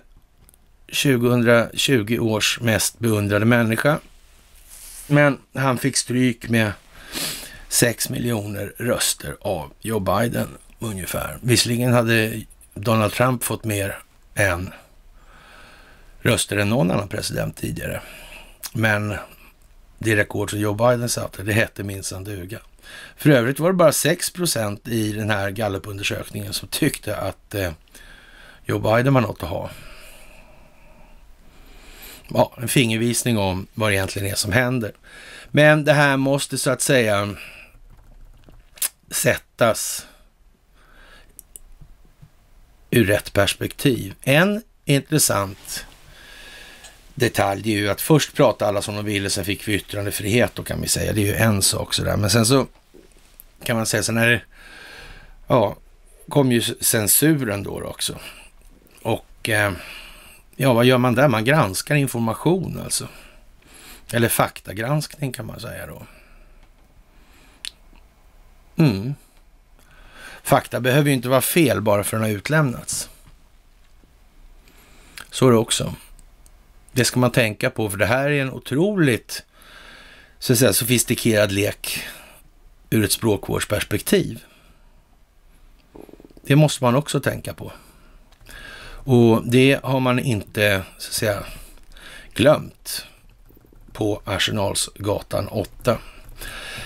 2020 års mest beundrade människa. Men han fick stryk med 6 miljoner röster av Joe Biden ungefär. Visserligen hade Donald Trump fått mer än röster än någon annan president tidigare. Men det rekord som Joe Biden satte, det hette minsann duga. För övrigt var det bara 6 procent i den här gallupundersökningen som tyckte att eh, Joe Biden var något att ha. Ja, en fingervisning om vad det egentligen är som händer. Men det här måste så att säga sättas ur rätt perspektiv. En intressant detalj är ju att först pratade alla som de ville, sen fick vi yttrandefrihet då kan vi säga. Det är ju en sak sådär. Men sen så kan man säga sen när det, ja, kom ju censuren då också. Och eh, ja, vad gör man där? Man granskar information alltså. Eller faktagranskning kan man säga då. Mm. Fakta behöver ju inte vara fel bara för att den har utlämnats. Så är det också det ska man tänka på, för det här är en otroligt så att säga, sofistikerad lek ur ett språkvårdsperspektiv. Det måste man också tänka på. Och det har man inte, så att säga, glömt på Arsenalsgatan 8.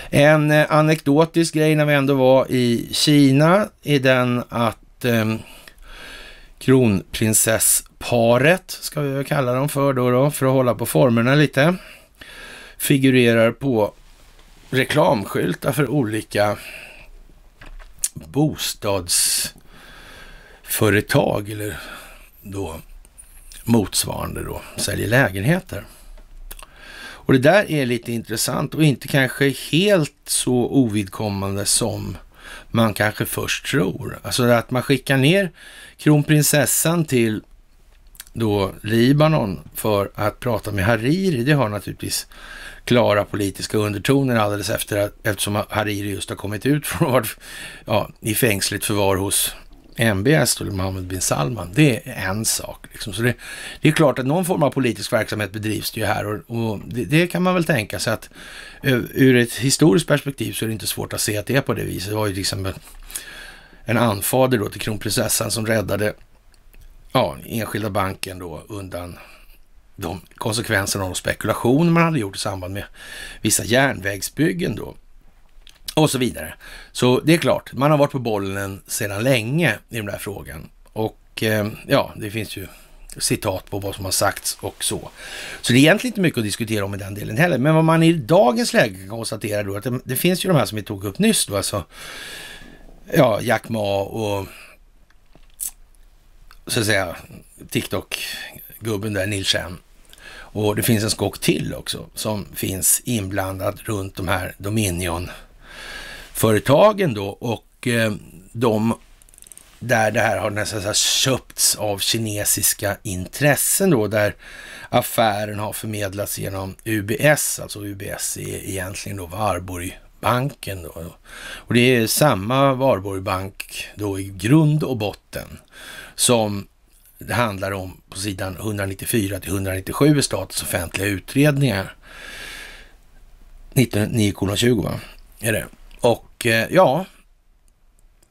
En eh, anekdotisk grej när vi ändå var i Kina är den att eh, kronprinsess paret, ska vi kalla dem för då, då för att hålla på formerna lite, figurerar på reklamskyltar för olika bostadsföretag eller då motsvarande då säljer lägenheter. Och det där är lite intressant och inte kanske helt så ovidkommande som man kanske först tror. Alltså att man skickar ner kronprinsessan till då Libanon för att prata med Hariri. Det har naturligtvis klara politiska undertoner alldeles efter att, eftersom Hariri just har kommit ut från ja, i fängsligt förvar hos MBS, eller Mohammed bin Salman. Det är en sak. Liksom. Så det, det, är klart att någon form av politisk verksamhet bedrivs det ju här och, och det, det, kan man väl tänka sig att eh, ur ett historiskt perspektiv så är det inte svårt att se att det är på det viset. Det var ju till liksom exempel en anfader då till kronprinsessan som räddade ja, enskilda banken då undan de konsekvenserna av de spekulationer man hade gjort i samband med vissa järnvägsbyggen då. Och så vidare. Så det är klart, man har varit på bollen sedan länge i den här frågan. Och eh, ja, det finns ju citat på vad som har sagts och så. Så det är egentligen inte mycket att diskutera om i den delen heller. Men vad man i dagens läge kan konstatera då, att det, det finns ju de här som vi tog upp nyss då, alltså ja, Jack Ma och så att säga, TikTok-gubben där, Neil Och det finns en skock till också som finns inblandad runt de här Dominion-företagen då och eh, de där det här har nästan här köpts av kinesiska intressen då, där affären har förmedlats genom UBS, alltså UBS är egentligen då Varborg-banken då. Och det är samma Varborgbank då i grund och botten som det handlar om på sidan 194 till 197 i statens offentliga utredningar. 9,20 va? Är det. Och eh, ja,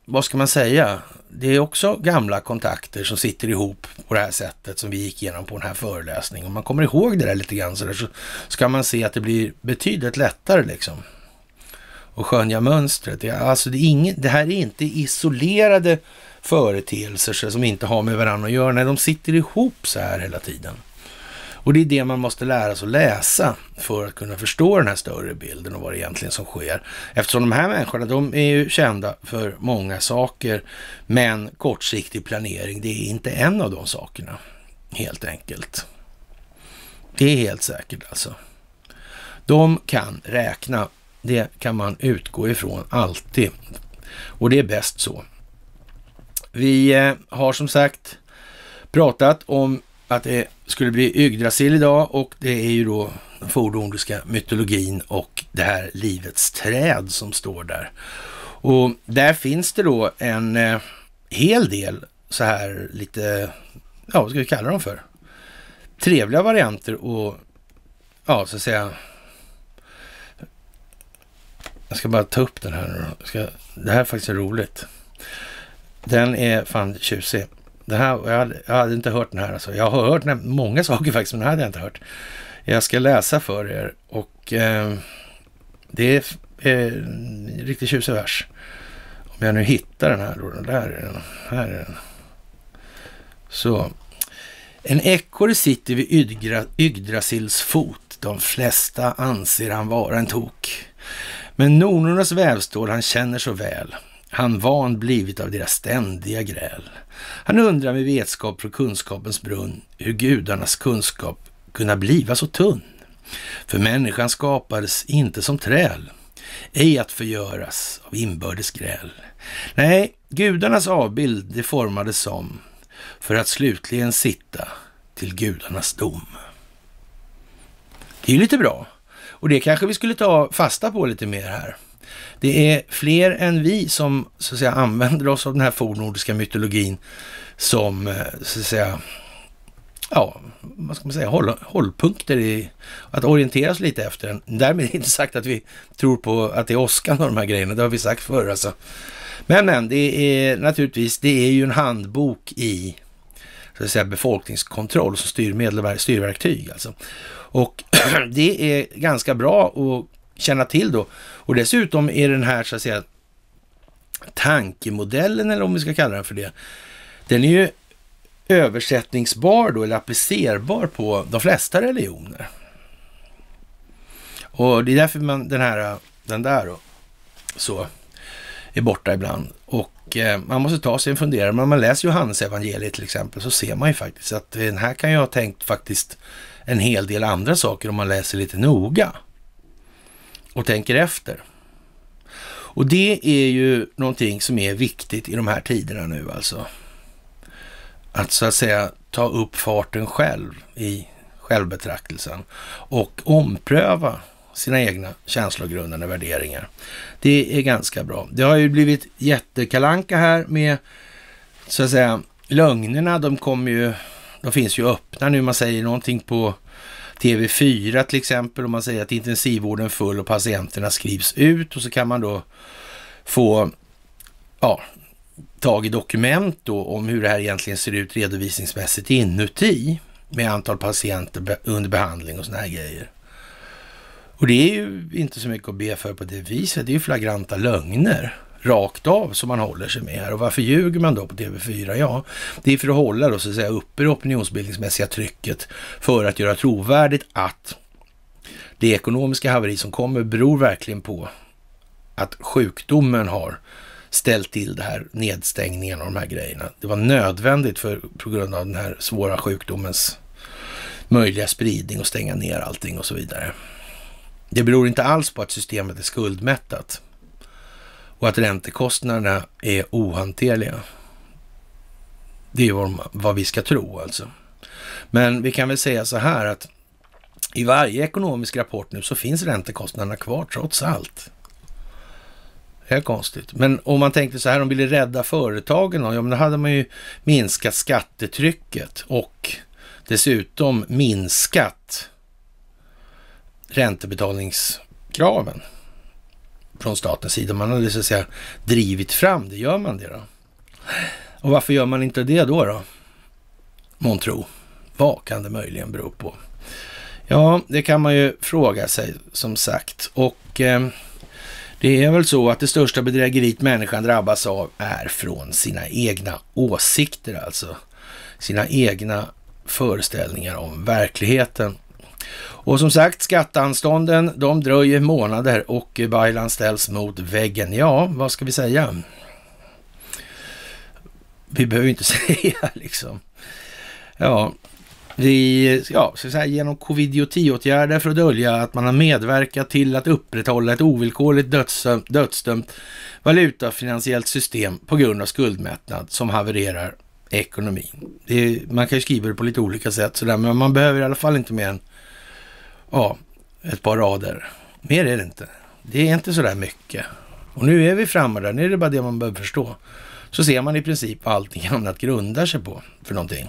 vad ska man säga? Det är också gamla kontakter som sitter ihop på det här sättet som vi gick igenom på den här föreläsningen. Om man kommer ihåg det där lite grann så, där, så ska man se att det blir betydligt lättare liksom. Och skönja mönstret. Det, alltså det, är ingen, det här är inte isolerade företeelser som inte har med varandra att göra. Nej, de sitter ihop så här hela tiden. Och det är det man måste lära sig att läsa för att kunna förstå den här större bilden och vad det egentligen som sker. Eftersom de här människorna, de är ju kända för många saker, men kortsiktig planering, det är inte en av de sakerna, helt enkelt. Det är helt säkert alltså. De kan räkna. Det kan man utgå ifrån alltid. Och det är bäst så. Vi eh, har som sagt pratat om att det skulle bli Yggdrasil idag och det är ju då den fornordiska mytologin och det här livets träd som står där. Och där finns det då en eh, hel del så här lite, ja vad ska vi kalla dem för? Trevliga varianter och ja, så att säga. Jag ska bara ta upp den här nu då. Ska, det här är faktiskt roligt. Den är fan tjusig. Den här, jag, hade, jag hade inte hört den här alltså. Jag har hört många saker faktiskt, men den här hade jag inte hört. Jag ska läsa för er och eh, det är eh, en riktigt tjusig vers. Om jag nu hittar den här då. där är den. Här är den. Så. En ekorre sitter vid Ydgra, Yggdrasils fot. De flesta anser han vara en tok. Men nornornas vävstål han känner så väl han van blivit av deras ständiga gräl. Han undrar med vetskap från kunskapens brunn hur gudarnas kunskap kunna bliva så tunn. För människan skapades inte som träl, ej att förgöras av inbördes gräl. Nej, gudarnas avbild det formades som, för att slutligen sitta till gudarnas dom. Det är ju lite bra, och det kanske vi skulle ta fasta på lite mer här. Det är fler än vi som så att säga, använder oss av den här fornnordiska mytologin som eh, så att säga, ja, vad ska man säga, håll, hållpunkter i, att orientera oss lite efter den. Därmed är det inte sagt att vi tror på att det är åskan och de här grejerna, det har vi sagt förr alltså. Men, men det är naturligtvis, det är ju en handbok i så att säga, befolkningskontroll som styrmedel, styrverktyg alltså. Och det är ganska bra att känna till då. Och dessutom är den här så att säga tankemodellen, eller om vi ska kalla den för det, den är ju översättningsbar då, eller applicerbar på de flesta religioner. Och det är därför man, den här, den där då, så, är borta ibland. Och eh, man måste ta sig en funderare. Men om man läser Johannes evangeliet till exempel så ser man ju faktiskt att den här kan ju ha tänkt faktiskt en hel del andra saker om man läser lite noga och tänker efter. Och det är ju någonting som är viktigt i de här tiderna nu alltså. Att så att säga ta upp farten själv i självbetraktelsen och ompröva sina egna känslogrundande värderingar. Det är ganska bra. Det har ju blivit jättekalanka här med så att säga lögnerna. De kommer ju, de finns ju öppna nu. Man säger någonting på TV4 till exempel, om man säger att intensivvården är full och patienterna skrivs ut och så kan man då få ja, tag i dokument då om hur det här egentligen ser ut redovisningsmässigt inuti med antal patienter under behandling och såna här grejer. Och det är ju inte så mycket att be för på det viset, det är ju flagranta lögner rakt av som man håller sig med här. Och varför ljuger man då på TV4? Ja, det är för att hålla då, så att säga, uppe det opinionsbildningsmässiga trycket för att göra trovärdigt att det ekonomiska haveri som kommer beror verkligen på att sjukdomen har ställt till det här nedstängningen och de här grejerna. Det var nödvändigt för, på grund av den här svåra sjukdomens möjliga spridning och stänga ner allting och så vidare. Det beror inte alls på att systemet är skuldmättat och att räntekostnaderna är ohanterliga. Det är vad, vi ska tro alltså. Men vi kan väl säga så här att i varje ekonomisk rapport nu så finns räntekostnaderna kvar trots allt. Det är konstigt. Men om man tänkte så här, om de ville rädda företagen, ja men då hade man ju minskat skattetrycket och dessutom minskat räntebetalningskraven från statens sida. Man hade liksom så att säga drivit fram det. Gör man det då? Och varför gör man inte det då? då? Måntro. Vad kan det möjligen bero på? Ja, det kan man ju fråga sig som sagt. Och eh, det är väl så att det största bedrägeriet människan drabbas av är från sina egna åsikter alltså. Sina egna föreställningar om verkligheten. Och som sagt, skatteanstånden de dröjer månader och Baylan ställs mot väggen. Ja, vad ska vi säga? Vi behöver ju inte säga liksom. Ja, vi, ja, så säga, genom covid-10-åtgärder för att dölja att man har medverkat till att upprätthålla ett ovillkorligt dödsdömt, dödsdömt valutafinansiellt system på grund av skuldmättnad som havererar ekonomin. Är, man kan ju skriva det på lite olika sätt sådär, men man behöver i alla fall inte mer än Ja, ett par rader. Mer är det inte. Det är inte sådär mycket. Och nu är vi framme där. Nu är det bara det man behöver förstå. Så ser man i princip vad allting annat grundar sig på för någonting.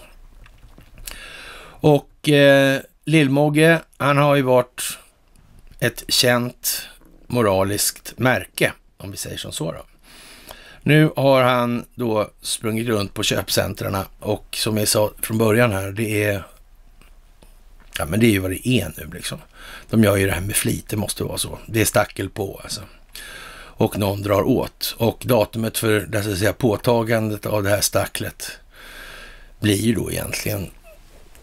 Och eh, Lillmogge, han har ju varit ett känt moraliskt märke, om vi säger som så då. Nu har han då sprungit runt på köpcentren och som jag sa från början här, det är Ja, men det är ju vad det är nu liksom. De gör ju det här med flit, det måste vara så. Det är stackel på alltså. Och någon drar åt. Och datumet för det så säga, påtagandet av det här stacklet blir ju då egentligen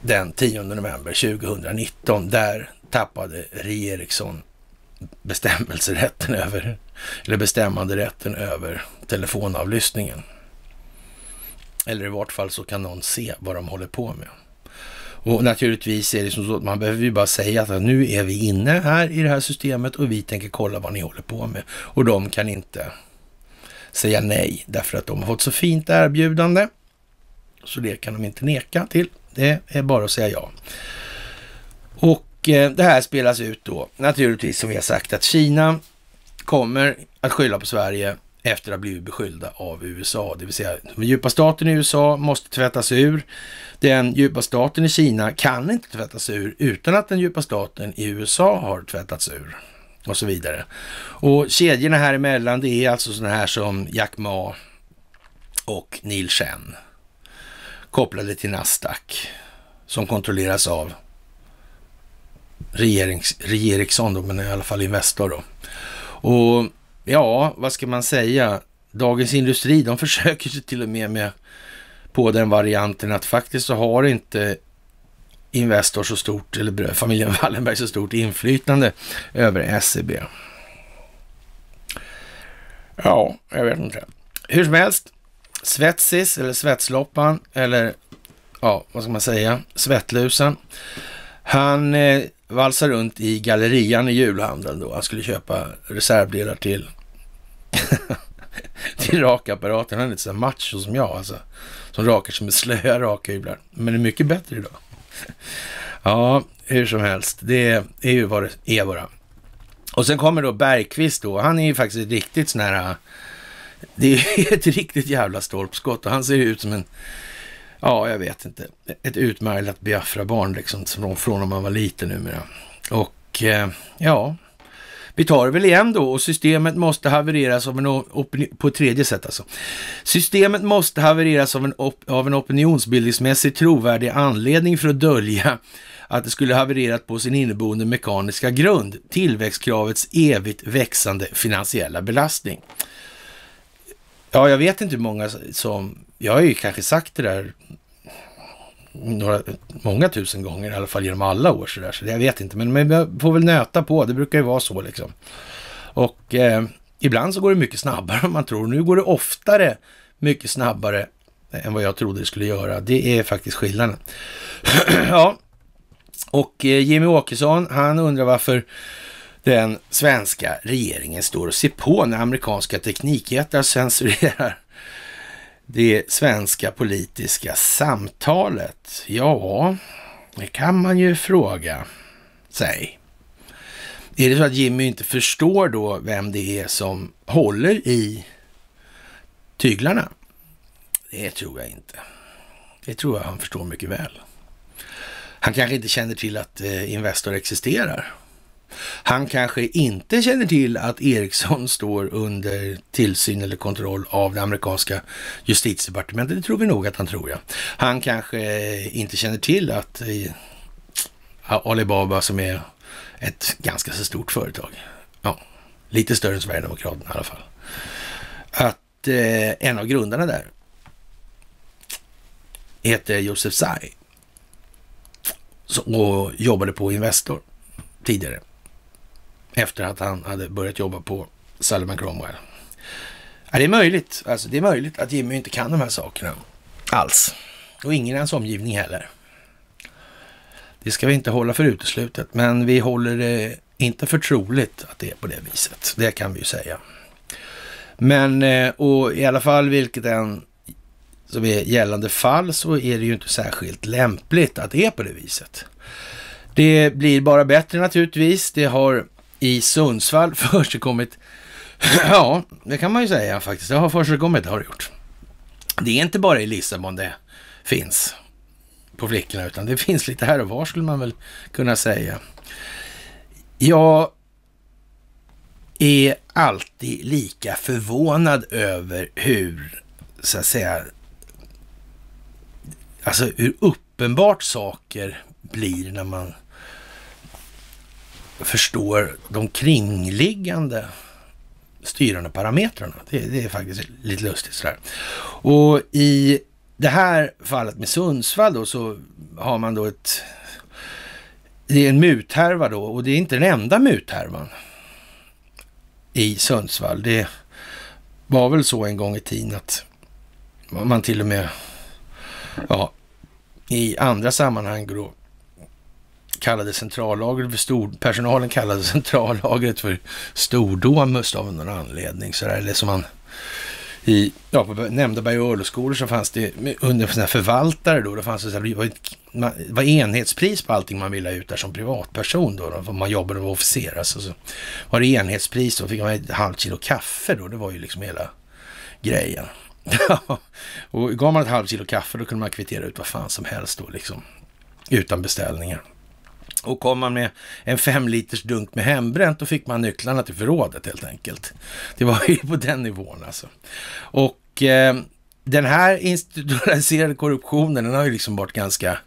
den 10 november 2019. Där tappade Rie Eriksson bestämmelserätten över, eller bestämmanderätten över telefonavlyssningen. Eller i vart fall så kan någon se vad de håller på med. Och naturligtvis är det som så att man behöver ju bara säga att nu är vi inne här i det här systemet och vi tänker kolla vad ni håller på med. Och de kan inte säga nej därför att de har fått så fint erbjudande. Så det kan de inte neka till. Det är bara att säga ja. Och eh, det här spelas ut då naturligtvis som vi har sagt att Kina kommer att skylla på Sverige efter att ha blivit beskyllda av USA. Det vill säga den djupa staten i USA måste tvättas ur. Den djupa staten i Kina kan inte tvättas ur utan att den djupa staten i USA har tvättats ur och så vidare. Och kedjorna här emellan det är alltså sådana här som Jack Ma och Neil Chen kopplade till Nasdaq som kontrolleras av regerings, Regeriksson då, men i alla fall Investor då. Och ja, vad ska man säga? Dagens Industri, de försöker sig till och med med på den varianten att faktiskt så har inte Investor så stort, eller familjen Wallenberg så stort inflytande över SEB. Ja, jag vet inte. Hur som helst, Svetsis eller Svetsloppan eller ja, vad ska man säga, Svettlusen. Han eh, valsar runt i gallerian i julhandeln då. Han skulle köpa reservdelar till till rakapparaten. Han är lite så macho som jag alltså. Som rakar som med slöa rakhyvlar. Men det är mycket bättre idag. ja, hur som helst. Det är ju vad det är bara. Och sen kommer då Bergqvist då. Han är ju faktiskt riktigt sån här... Det är ett riktigt jävla stolpskott och han ser ju ut som en... Ja, jag vet inte. Ett utmärglat Biafra-barn liksom från, från när man var liten numera. Och eh, ja, vi tar det väl igen då och systemet måste havereras av en opinion, på tredje sätt alltså. Systemet måste havereras av en, op, av en opinionsbildningsmässigt trovärdig anledning för att dölja att det skulle havererat på sin inneboende mekaniska grund, tillväxtkravets evigt växande finansiella belastning. Ja, jag vet inte hur många som, jag har ju kanske sagt det där några, många tusen gånger, i alla fall genom alla år. Så, där, så jag vet inte, men, men jag får väl nöta på. Det brukar ju vara så liksom. Och eh, ibland så går det mycket snabbare än man tror. Nu går det oftare mycket snabbare än vad jag trodde det skulle göra. Det är faktiskt skillnaden. ja, och eh, Jimmy Åkesson, han undrar varför den svenska regeringen står och ser på när amerikanska teknikjättar censurerar det svenska politiska samtalet? Ja, det kan man ju fråga sig. Är det så att Jimmy inte förstår då vem det är som håller i tyglarna? Det tror jag inte. Det tror jag han förstår mycket väl. Han kanske inte känner till att eh, Investor existerar. Han kanske inte känner till att Ericsson står under tillsyn eller kontroll av det amerikanska justitiedepartementet. Det tror vi nog att han tror, ja. Han kanske inte känner till att eh, Alibaba som är ett ganska så stort företag, ja, lite större än Sverigedemokraterna i alla fall, att eh, en av grundarna där heter Josef Tsai och jobbade på Investor tidigare efter att han hade börjat jobba på Salman Cromwell. Ja, det är möjligt. Alltså, det är möjligt att Jimmy inte kan de här sakerna alls. Och ingen i hans omgivning heller. Det ska vi inte hålla för uteslutet, men vi håller det inte för troligt att det är på det viset. Det kan vi ju säga. Men eh, och i alla fall vilket än som är gällande fall så är det ju inte särskilt lämpligt att det är på det viset. Det blir bara bättre naturligtvis. Det har i Sundsvall försigkommit, ja, det kan man ju säga faktiskt, det har försiggått, det har det gjort. Det är inte bara i Lissabon det finns på flickorna, utan det finns lite här och var skulle man väl kunna säga. Jag är alltid lika förvånad över hur, så att säga, alltså hur uppenbart saker blir när man förstår de kringliggande styrande parametrarna. Det, det är faktiskt lite lustigt sådär. Och i det här fallet med Sundsvall då så har man då ett... Det är en muthärva då och det är inte den enda muthärvan i Sundsvall. Det var väl så en gång i tiden att man till och med ja, i andra sammanhang då kallade centrallagret för stor, personalen kallade centrallagret för Stordomus av någon anledning. Så där, eller som man i, ja, på nämnda Berg och Örlogsskolor så fanns det under sådana förvaltare då, det fanns det, så här, var, var enhetspris på allting man ville ha ut där som privatperson då, då man jobbade och officer. Alltså, så var det enhetspris då fick man ett halvt kilo kaffe då, det var ju liksom hela grejen. och gav man ett halvt kilo kaffe då kunde man kvittera ut vad fan som helst då liksom, utan beställningar. Och kom man med en fem liters dunk med hembränt, då fick man nycklarna till förrådet helt enkelt. Det var ju på den nivån alltså. Och eh, den här institutionaliserade korruptionen, den har ju liksom varit ganska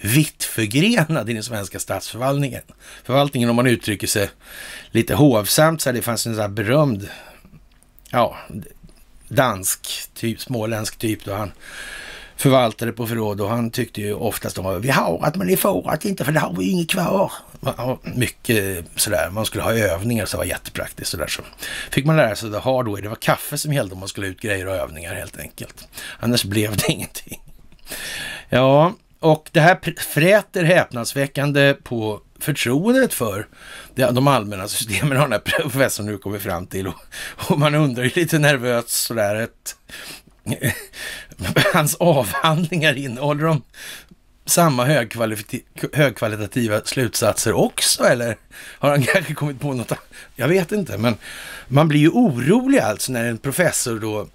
vitt förgrenad i den svenska statsförvaltningen. Förvaltningen, om man uttrycker sig lite hovsamt, så här, det fanns en sån här berömd, ja, dansk, typ, småländsk typ då han förvaltare på förråd och han tyckte ju oftast om att vi har att men ni får att inte för det har vi inget kvar. Mycket sådär, man skulle ha övningar så det var jättepraktiskt sådär. Så fick man lära sig att hard way, det var kaffe som gällde om man skulle ut grejer och övningar helt enkelt. Annars blev det ingenting. Ja, och det här fräter häpnadsväckande på förtroendet för de allmänna systemen har den här professorn nu kommit fram till. och man undrar ju lite nervöst sådär ett, hans avhandlingar innehåller de samma högkvalitativa slutsatser också eller har han kanske kommit på något Jag vet inte, men man blir ju orolig alltså när en professor då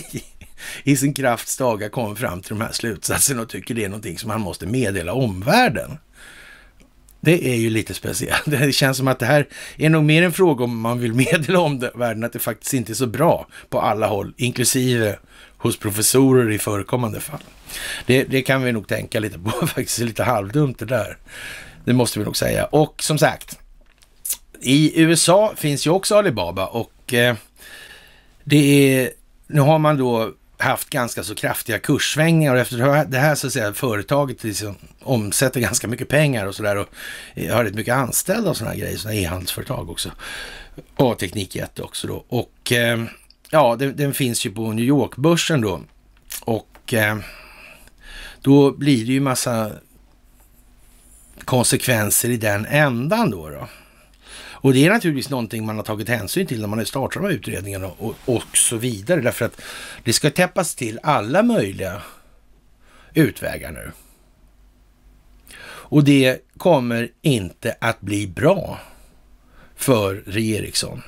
i sin krafts dagar kommer fram till de här slutsatserna och tycker det är någonting som han måste meddela omvärlden. Det är ju lite speciellt. Det känns som att det här är nog mer en fråga om man vill meddela omvärlden att det faktiskt inte är så bra på alla håll, inklusive hos professorer i förekommande fall. Det, det kan vi nog tänka lite på faktiskt, lite halvdumt det där. Det måste vi nog säga. Och som sagt, i USA finns ju också Alibaba och eh, det är, nu har man då haft ganska så kraftiga kurssvängningar och efter det här så att säga företaget liksom omsätter ganska mycket pengar och sådär och har rätt mycket anställda och sådana grejer, sådana e-handelsföretag också. Och teknikjätte också då. Och eh, ja, den, den, finns ju på New York-börsen då. Och eh, då blir det ju massa konsekvenser i den ändan då. då. Och det är naturligtvis någonting man har tagit hänsyn till när man har startat de här utredningarna och, och så vidare. Därför att det ska täppas till alla möjliga utvägar nu. Och det kommer inte att bli bra för Re Eriksson.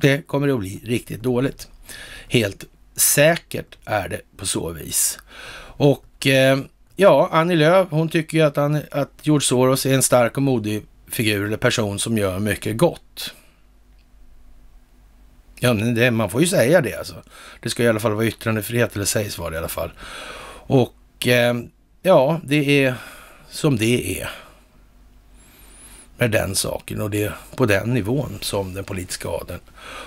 Det kommer att bli riktigt dåligt. Helt säkert är det på så vis. Och eh, ja, Annie Lööf, hon tycker ju att, han, att George Soros är en stark och modig figur eller person som gör mycket gott. Ja, det, man får ju säga det alltså. Det ska i alla fall vara yttrandefrihet, eller sägs vara det i alla fall. Och eh, ja, det är som det är med den saken och det är på den nivån som den politiska adeln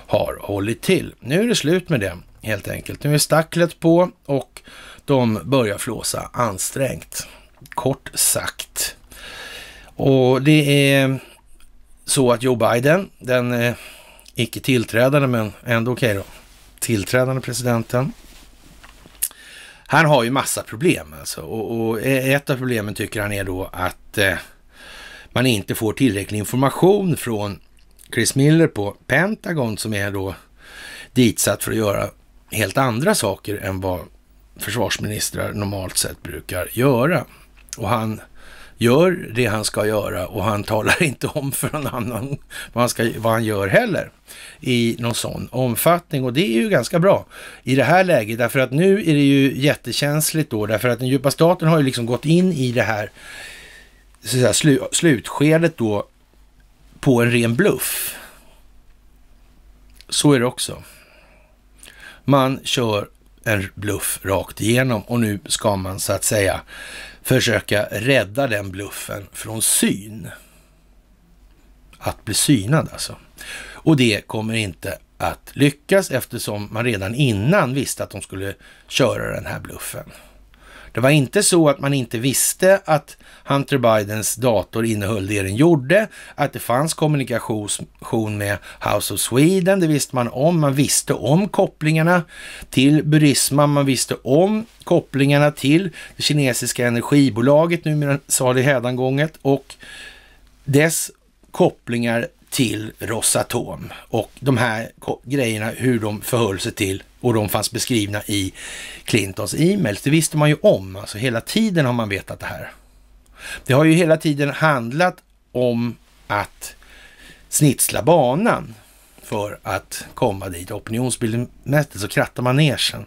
har hållit till. Nu är det slut med det helt enkelt. Nu är stacklet på och de börjar flåsa ansträngt, kort sagt. Och det är så att Joe Biden, den eh, icke tillträdande men ändå okej okay då, tillträdande presidenten, han har ju massa problem alltså. Och, och eh, ett av problemen tycker han är då att eh, man inte får tillräcklig information från Chris Miller på Pentagon som är då ditsatt för att göra helt andra saker än vad försvarsministrar normalt sett brukar göra. Och han gör det han ska göra och han talar inte om för någon annan vad han, ska, vad han gör heller i någon sån omfattning. Och det är ju ganska bra i det här läget, därför att nu är det ju jättekänsligt då, därför att den djupa staten har ju liksom gått in i det här så säga, slu, slutskedet då på en ren bluff. Så är det också. Man kör en bluff rakt igenom och nu ska man så att säga försöka rädda den bluffen från syn. Att bli synad alltså. Och det kommer inte att lyckas eftersom man redan innan visste att de skulle köra den här bluffen. Det var inte så att man inte visste att Hunter Bidens dator innehöll det den gjorde, att det fanns kommunikation med House of Sweden, det visste man om. Man visste om kopplingarna till Burisma, man visste om kopplingarna till det kinesiska energibolaget, numera salig hädangånget, och dess kopplingar till Rosatom och de här grejerna, hur de förhöll sig till och de fanns beskrivna i Clintons e-mails. Det visste man ju om, alltså hela tiden har man vetat det här. Det har ju hela tiden handlat om att snitsla banan för att komma dit. Opinionsbildningsmässigt så krattar man ner sen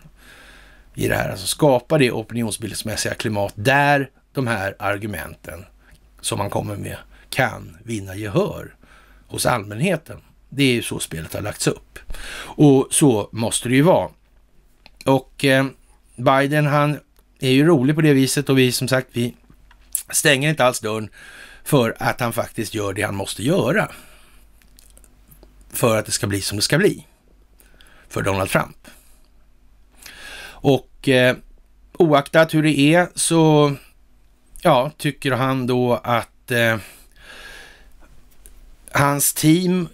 i det här, alltså skapa det opinionsbildningsmässiga klimat där de här argumenten som man kommer med kan vinna gehör hos allmänheten. Det är ju så spelet har lagts upp. Och så måste det ju vara. Och eh, Biden han är ju rolig på det viset och vi som sagt vi stänger inte alls dörren för att han faktiskt gör det han måste göra. För att det ska bli som det ska bli. För Donald Trump. Och eh, oaktat hur det är så ja, tycker han då att eh, Hans team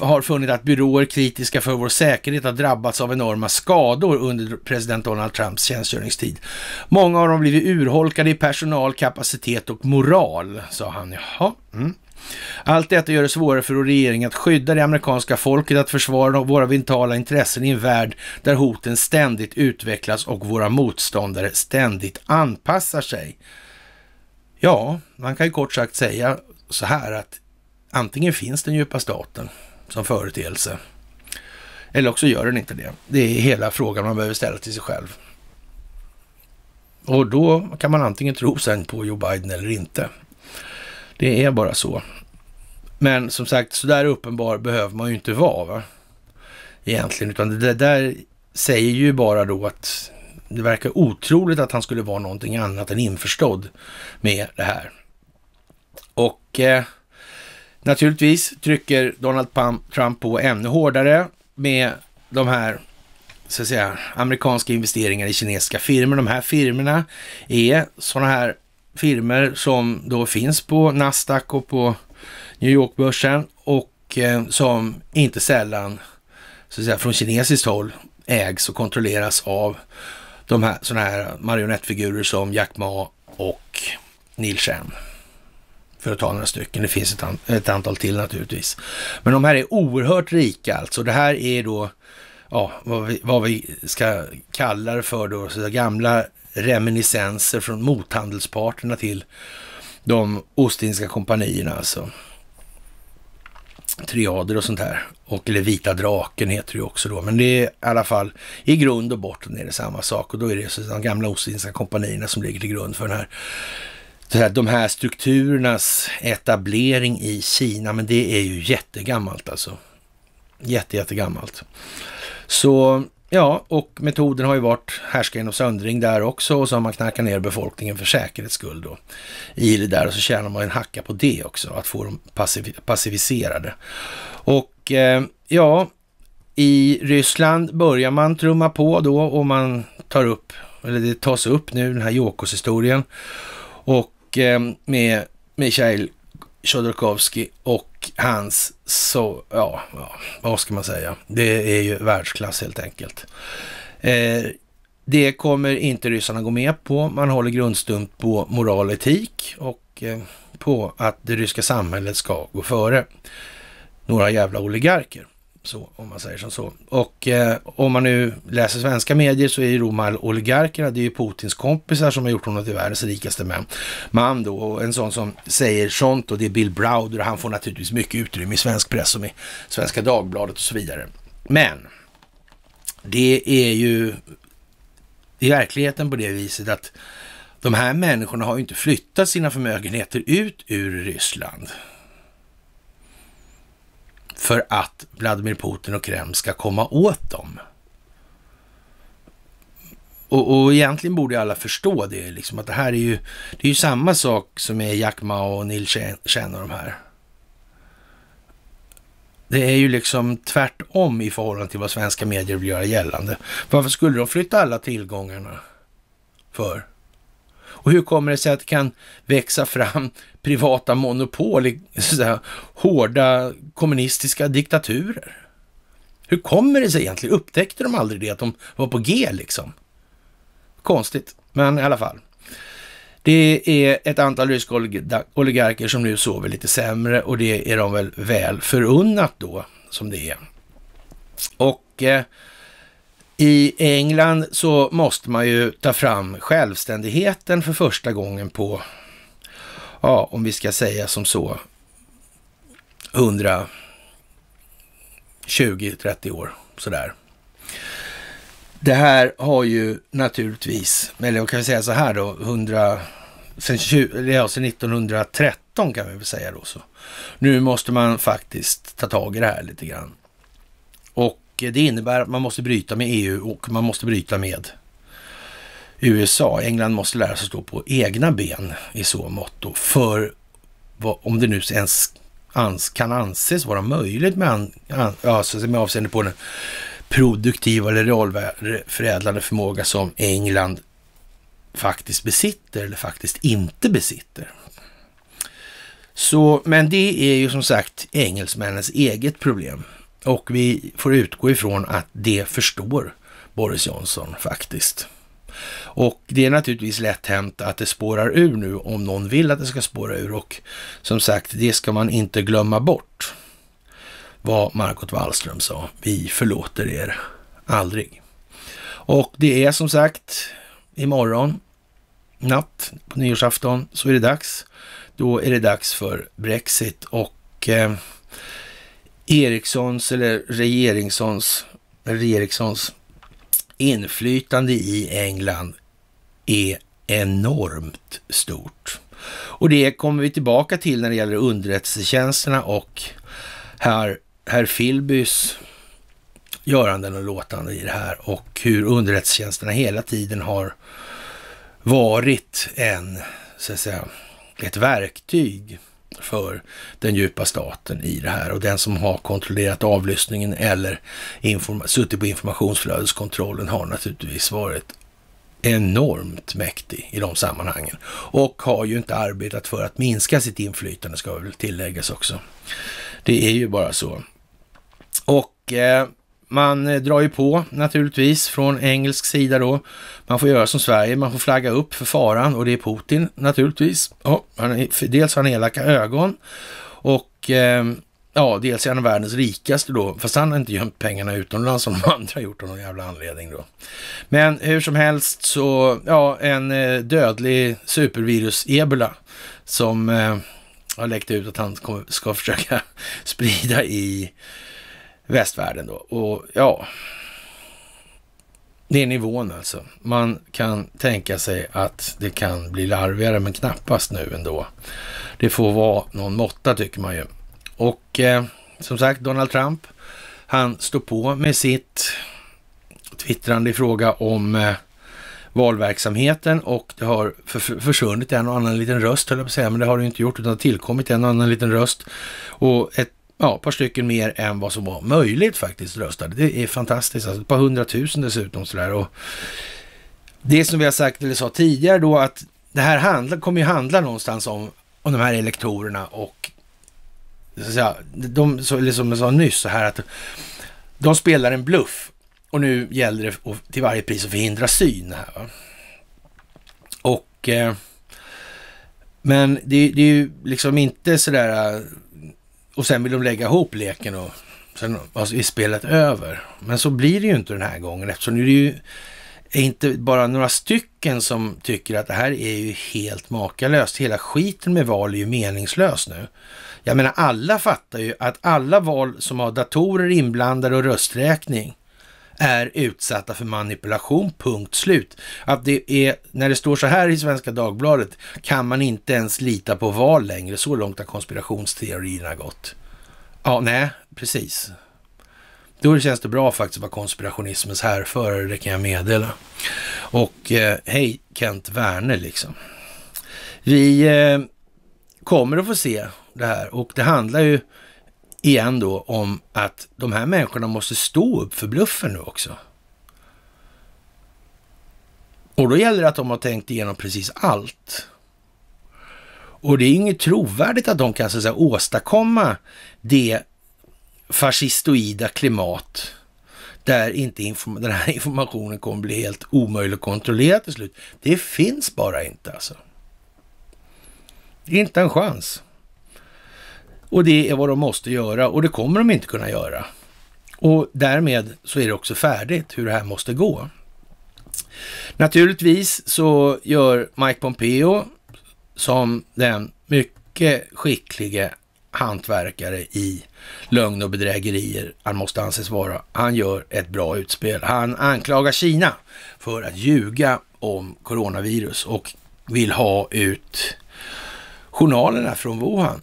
har funnit att byråer kritiska för vår säkerhet har drabbats av enorma skador under president Donald Trumps tjänstgöringstid. Många av dem har blivit urholkade i personal, kapacitet och moral, sa han. Jaha. Mm. Allt detta gör det svårare för regeringen att skydda det amerikanska folket, att försvara våra vitala intressen i en värld där hoten ständigt utvecklas och våra motståndare ständigt anpassar sig. Ja, man kan ju kort sagt säga så här att Antingen finns den djupa staten som företeelse eller också gör den inte det. Det är hela frågan man behöver ställa till sig själv. Och då kan man antingen tro sen på Joe Biden eller inte. Det är bara så. Men som sagt, så där uppenbar behöver man ju inte vara va? egentligen, utan det där säger ju bara då att det verkar otroligt att han skulle vara någonting annat än införstådd med det här. Och eh, Naturligtvis trycker Donald Trump på ännu hårdare med de här så att säga, amerikanska investeringar i kinesiska firmor. De här firmorna är sådana här firmor som då finns på Nasdaq och på New York-börsen och eh, som inte sällan så att säga, från kinesiskt håll ägs och kontrolleras av de här sådana här marionettfigurer som Jack Ma och Neil Chen för att ta några stycken. Det finns ett, an ett, antal till naturligtvis. Men de här är oerhört rika alltså. Det här är då, ja, vad vi, vad vi ska kalla det för då, så gamla reminiscenser från mothandelsparterna till de Ostindiska kompanierna alltså. Triader och sånt här. Och eller Vita draken heter det ju också då. Men det är i alla fall i grund och botten är det samma sak. Och då är det så de gamla Ostindiska kompanierna som ligger till grund för den här så här, de här strukturernas etablering i Kina, men det är ju jättegammalt alltså. Jätte, jättegammalt. Så ja, och metoden har ju varit härska och söndring där också och så har man knackat ner befolkningen för säkerhets skull då i det där och så tjänar man en hacka på det också, att få dem passiv passiviserade. Och eh, ja, i Ryssland börjar man trumma på då och man tar upp, eller det tas upp nu, den här Jokos-historien. Och och eh, med Michail Chodorkovsky och hans, så, ja, ja, vad ska man säga? Det är ju världsklass helt enkelt. Eh, det kommer inte ryssarna gå med på. Man håller grundstumt på moral och etik och eh, på att det ryska samhället ska gå före några jävla oligarker. Så, om man säger som så. Och eh, om man nu läser svenska medier så är ju de här oligarkerna, det är ju Putins kompisar som har gjort honom till världens rikaste man. man då, och en sån som säger sånt och det är Bill Browder och han får naturligtvis mycket utrymme i svensk press och i Svenska Dagbladet och så vidare. Men det är ju i verkligheten på det viset att de här människorna har ju inte flyttat sina förmögenheter ut ur Ryssland för att Vladimir Putin och Kreml ska komma åt dem. Och, och egentligen borde alla förstå det, liksom, att det här är ju, det är ju samma sak som med Jack Ma och Neil Chen och de här. Det är ju liksom tvärtom i förhållande till vad svenska medier vill göra gällande. Varför skulle de flytta alla tillgångarna? För? Och hur kommer det sig att det kan växa fram privata monopol i här, hårda kommunistiska diktaturer. Hur kommer det sig egentligen? Upptäckte de aldrig det, att de var på G liksom? Konstigt, men i alla fall. Det är ett antal ryska oligarker som nu sover lite sämre och det är de väl väl förunnat då, som det är. Och eh, i England så måste man ju ta fram självständigheten för första gången på ja, om vi ska säga som så, 120-30 år sådär. Det här har ju naturligtvis, eller jag kan säga så här då, 100, sen, 20, ja, sen 1913 kan vi väl säga då så. Nu måste man faktiskt ta tag i det här lite grann. Och eh, det innebär att man måste bryta med EU och man måste bryta med USA. England måste lära sig stå på egna ben i så mått. För vad, om det nu ens ans, kan anses vara möjligt med, an, an, alltså med avseende på den produktiva eller realvärdeförädlande förmåga som England faktiskt besitter eller faktiskt inte besitter. Så, men det är ju som sagt engelsmännens eget problem. Och vi får utgå ifrån att det förstår Boris Johnson faktiskt. Och det är naturligtvis lätt hänt att det spårar ur nu om någon vill att det ska spåra ur. Och som sagt, det ska man inte glömma bort. Vad Margot Wallström sa. Vi förlåter er aldrig. Och det är som sagt imorgon natt på nyårsafton så är det dags. Då är det dags för Brexit och eh, Erikssons eller Regeringssons, eller Erikssons, inflytande i England är enormt stort. Och det kommer vi tillbaka till när det gäller underrättelsetjänsterna och herr, herr Filbys göranden och låtande i det här och hur underrättelsetjänsterna hela tiden har varit en, så att säga, ett verktyg för den djupa staten i det här och den som har kontrollerat avlyssningen eller suttit på informationsflödeskontrollen har naturligtvis varit enormt mäktig i de sammanhangen och har ju inte arbetat för att minska sitt inflytande ska väl tilläggas också. Det är ju bara så. Och eh, man eh, drar ju på naturligtvis från engelsk sida då. Man får göra som Sverige, man får flagga upp för faran och det är Putin naturligtvis. Ja, han är, dels har han elaka ögon och eh, ja, dels är han världens rikaste då, fast han har inte gömt pengarna utomlands som de andra gjort av någon jävla anledning då. Men hur som helst så, ja, en eh, dödlig supervirus, ebola, som eh, har läckt ut att han ska försöka sprida i västvärlden då. Och ja, det är nivån alltså. Man kan tänka sig att det kan bli larvigare, men knappast nu ändå. Det får vara någon måtta tycker man ju. Och eh, som sagt, Donald Trump, han står på med sitt twittrande i fråga om eh, valverksamheten och det har försvunnit en och annan liten röst, höll jag på att säga, men det har det ju inte gjort, utan det har tillkommit en och annan liten röst. Och ett ja, ett par stycken mer än vad som var möjligt faktiskt röstade. Det är fantastiskt, alltså ett par hundratusen dessutom sådär. Och det som vi har sagt eller sa tidigare då att det här handla, kommer ju handla någonstans om, om de här elektorerna och så säga, de, så, eller som jag sa nyss så här att de spelar en bluff och nu gäller det till varje pris att förhindra syn här. Va? Och eh, men det, det, är ju liksom inte sådär och sen vill de lägga ihop leken och sen alltså, är spelet över. Men så blir det ju inte den här gången eftersom det är ju är inte bara några stycken som tycker att det här är ju helt makalöst. Hela skiten med val är ju meningslös nu. Jag menar alla fattar ju att alla val som har datorer inblandade och rösträkning är utsatta för manipulation, punkt slut. Att det är, när det står så här i Svenska Dagbladet kan man inte ens lita på val längre. Så långt har konspirationsteorierna gått. Ja, nej, precis. Då känns det bra faktiskt att vara konspirationismens härförare, det kan jag meddela. Och eh, hej Kent Werne liksom. Vi eh, kommer att få se det här och det handlar ju igen då om att de här människorna måste stå upp för bluffen nu också. Och då gäller det att de har tänkt igenom precis allt. Och det är inget trovärdigt att de kan så att säga, åstadkomma det fascistoida klimat där inte den här informationen kommer bli helt omöjlig att kontrollera till slut. Det finns bara inte alltså. Inte en chans. Och det är vad de måste göra och det kommer de inte kunna göra. Och därmed så är det också färdigt hur det här måste gå. Naturligtvis så gör Mike Pompeo som den mycket skicklige hantverkare i lögn och bedrägerier han måste anses vara. Han gör ett bra utspel. Han anklagar Kina för att ljuga om coronavirus och vill ha ut journalerna från Wuhan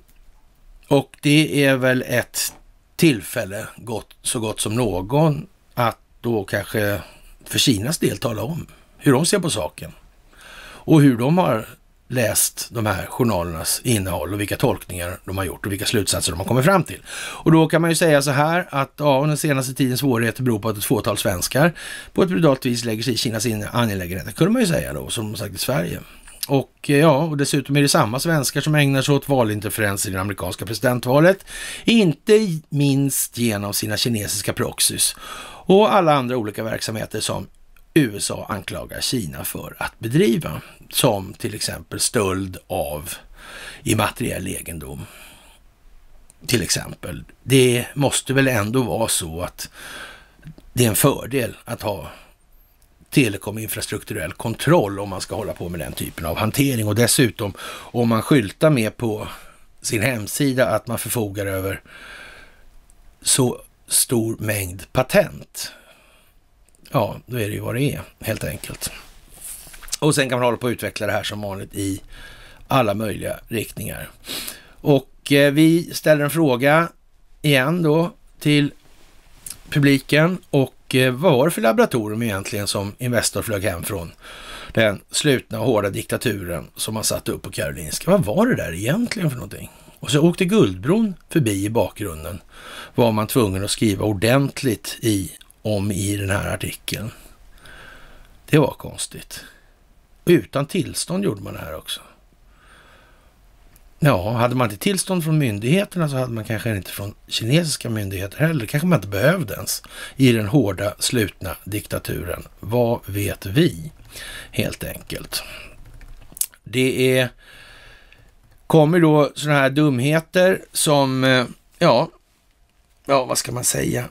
och det är väl ett tillfälle, gott, så gott som någon, att då kanske för Kinas del tala om hur de ser på saken och hur de har läst de här journalernas innehåll och vilka tolkningar de har gjort och vilka slutsatser de har kommit fram till. Och då kan man ju säga så här att ja, den senaste tidens svårigheter beror på att ett fåtal svenskar på ett brutalt vis lägger sig i Kinas angelägenheter, kunde man ju säga då, som sagt i Sverige. Och eh, ja, och dessutom är det samma svenskar som ägnar sig åt valinterferenser i det amerikanska presidentvalet. Inte minst genom sina kinesiska proxys och alla andra olika verksamheter som USA anklagar Kina för att bedriva. Som till exempel stöld av immateriell egendom. Till exempel. Det måste väl ändå vara så att det är en fördel att ha telekominfrastrukturell kontroll om man ska hålla på med den typen av hantering. Och dessutom om man skyltar med på sin hemsida att man förfogar över så stor mängd patent. Ja, då är det ju vad det är helt enkelt. Och sen kan man hålla på att utveckla det här som vanligt i alla möjliga riktningar. Och eh, vi ställer en fråga igen då till publiken och vad eh, var det för laboratorium egentligen som Investor flög hem från? Den slutna och hårda diktaturen som man satte upp på Karolinska. Vad var det där egentligen för någonting? Och så åkte Guldbron förbi i bakgrunden. Var man tvungen att skriva ordentligt i, om i den här artikeln. Det var konstigt. Utan tillstånd gjorde man det här också. Ja, hade man inte tillstånd från myndigheterna så hade man kanske inte från kinesiska myndigheter heller. kanske man inte behövde ens i den hårda slutna diktaturen. Vad vet vi? Helt enkelt. Det är, kommer då sådana här dumheter som, eh, ja, ja, vad ska man säga?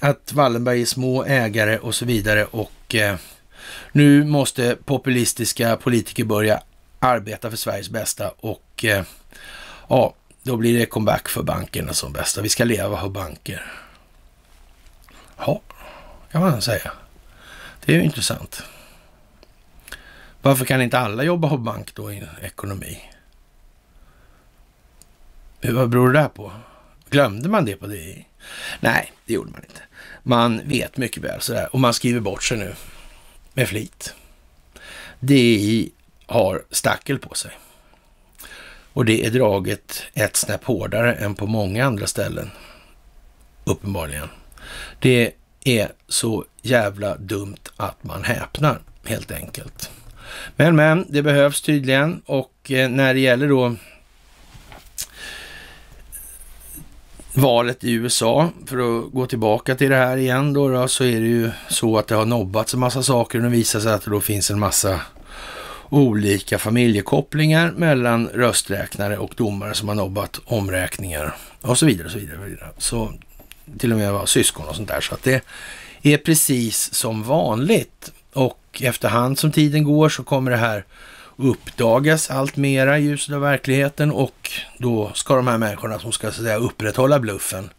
Att Wallenberg är små ägare och så vidare och eh, nu måste populistiska politiker börja arbeta för Sveriges bästa och eh, Ja, då blir det comeback för bankerna som bästa. Vi ska leva på banker. Ja, kan man säga. Det är ju intressant. Varför kan inte alla jobba på bank då i ekonomi? Vad beror det där på? Glömde man det på det? Nej, det gjorde man inte. Man vet mycket väl sådär och man skriver bort sig nu med flit. DI har stackel på sig. Och det är draget ett snäpp hårdare än på många andra ställen. Uppenbarligen. Det är så jävla dumt att man häpnar helt enkelt. Men men, det behövs tydligen och eh, när det gäller då valet i USA, för att gå tillbaka till det här igen då, då, så är det ju så att det har nobbats en massa saker och nu visar sig att det då finns en massa olika familjekopplingar mellan rösträknare och domare som har nobbat omräkningar och så vidare. Och så vidare, och vidare. Så till och med var syskon och sånt där. Så att det är precis som vanligt. Och efterhand som tiden går så kommer det här uppdagas allt mera i ljuset av verkligheten och då ska de här människorna som ska så att säga, upprätthålla bluffen.